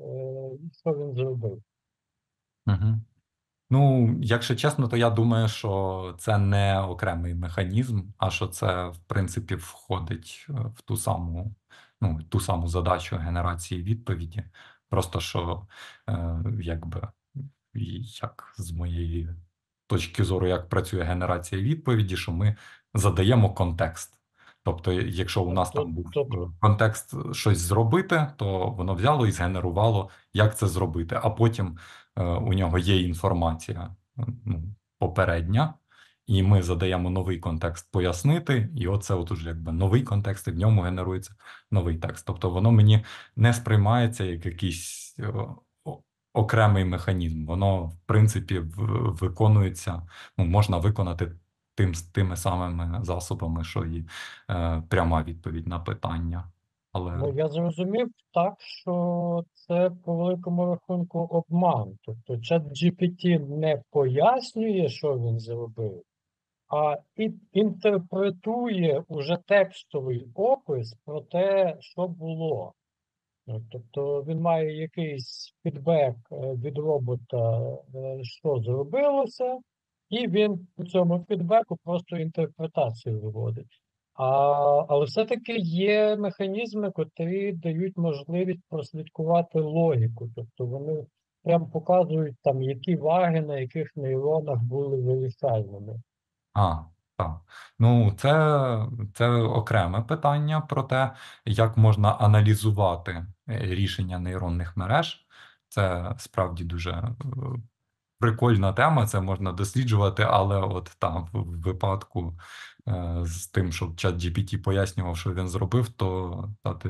що він зробив. Угу. Ну, якщо чесно, то я думаю, що це не окремий механізм, а що це, в принципі, входить е, в ту саму ну, ту саму задачу генерації відповіді. Просто що е, якби як з моєї точки зору, як працює генерація відповіді, що ми задаємо контекст. Тобто, якщо у нас там був е, тобто. контекст щось зробити, то воно взяло і згенерувало, як це зробити. А потім е, у нього є інформація ну, попередня, і ми задаємо новий контекст пояснити, і оце от уже якби новий контекст, і в ньому генерується новий текст. Тобто воно мені не сприймається як якийсь е, окремий механізм. Воно, в принципі, виконується, ну, можна виконати тим, тими самими засобами, що і е, пряма відповідь на питання. Але ну, я зрозумів так, що це по великому рахунку обман. Тобто чат GPT не пояснює, що він зробив, а і інтерпретує уже текстовий опис про те, що було. Ну, тобто він має якийсь фідбек е, від робота, е, що зробилося, і він по цьому фідбеку просто інтерпретацію виводить. А, Але все-таки є механізми, котрі дають можливість прослідкувати логіку. Тобто вони прям показують, там, які ваги на яких нейронах були вирішальними. А, так. Ну, це, це окреме питання про те, як можна аналізувати е, рішення нейронних мереж. Це справді дуже е, прикольна тема, це можна досліджувати, але от там в випадку е, з тим, що чат GPT пояснював, що він зробив, то та ти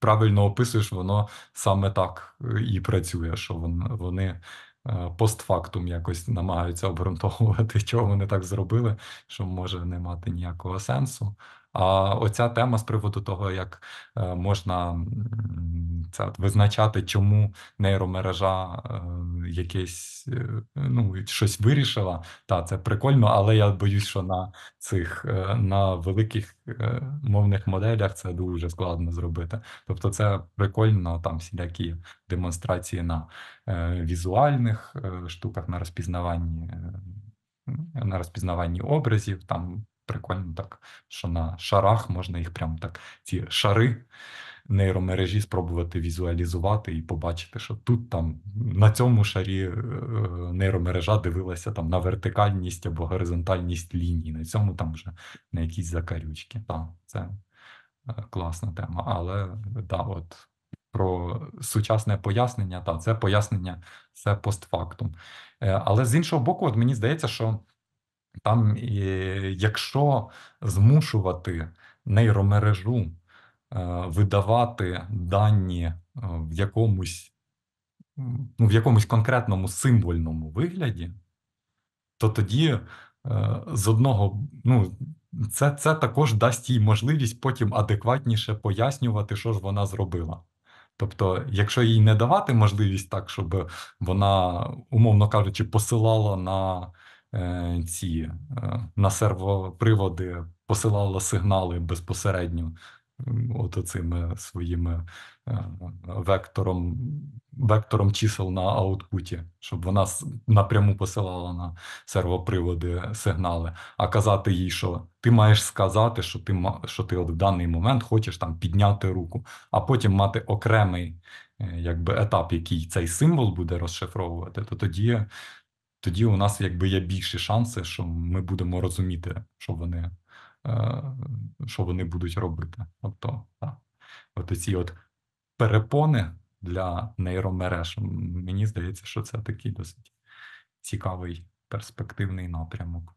правильно описуєш, воно саме так і працює, що вони Е, постфактум якось намагаються обґрунтовувати, чого вони так зробили, що може не мати ніякого сенсу. А оця тема з приводу того, як е, можна це визначати, чому нейромережа е, якесь е, ну щось вирішила. Та це прикольно, але я боюсь, що на цих на великих мовних моделях це дуже складно зробити. Тобто, це прикольно там всілякі демонстрації на візуальних штуках на розпізнаванні. На розпізнаванні образів, там прикольно так, що на шарах можна їх прям так, ці шари нейромережі спробувати візуалізувати і побачити, що тут там на цьому шарі е, нейромережа дивилася там на вертикальність або горизонтальність ліній, на цьому там вже на якісь закарючки. Так, це е, класна тема. Але да, от. Про сучасне пояснення, та це пояснення це постфактум. Е, але з іншого боку, от мені здається, що там, е, якщо змушувати нейромережу е, видавати дані е, в якомусь, ну, в якомусь конкретному символьному вигляді, то тоді з одного, ну, це це також дасть їй можливість потім адекватніше пояснювати, що ж вона зробила. Тобто, якщо їй не давати можливість так, щоб вона, умовно кажучи, посилала на Е, ці е, на сервоприводи посилала сигнали безпосередньо от цими своїми е, вектором вектором чисел на аутпуті, щоб вона напряму посилала на сервоприводи сигнали, а казати їй, що ти маєш сказати, що ти що ти от в даний момент хочеш там підняти руку, а потім мати окремий якби етап, який цей символ буде розшифровувати, то тоді тоді у нас якби є більші шанси, що ми будемо розуміти, що вони е, що вони будуть робити. Тобто, так. От ці от перепони для нейромереж, мені здається, що це такий досить цікавий перспективний напрямок.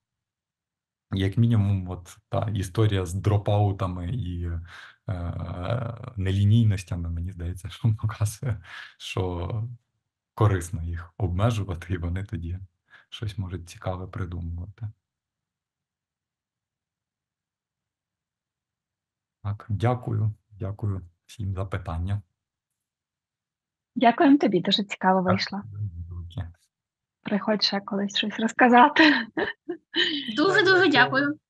Як мінімум, от та історія з дропаутами і е, нелінійностями, мені здається, що показує, що корисно їх обмежувати, і вони тоді щось може цікаве придумувати. Так, дякую, дякую всім за питання. Дякуємо тобі, дуже цікаво вийшло. Приходь ще колись щось розказати. Дуже дуже дякую.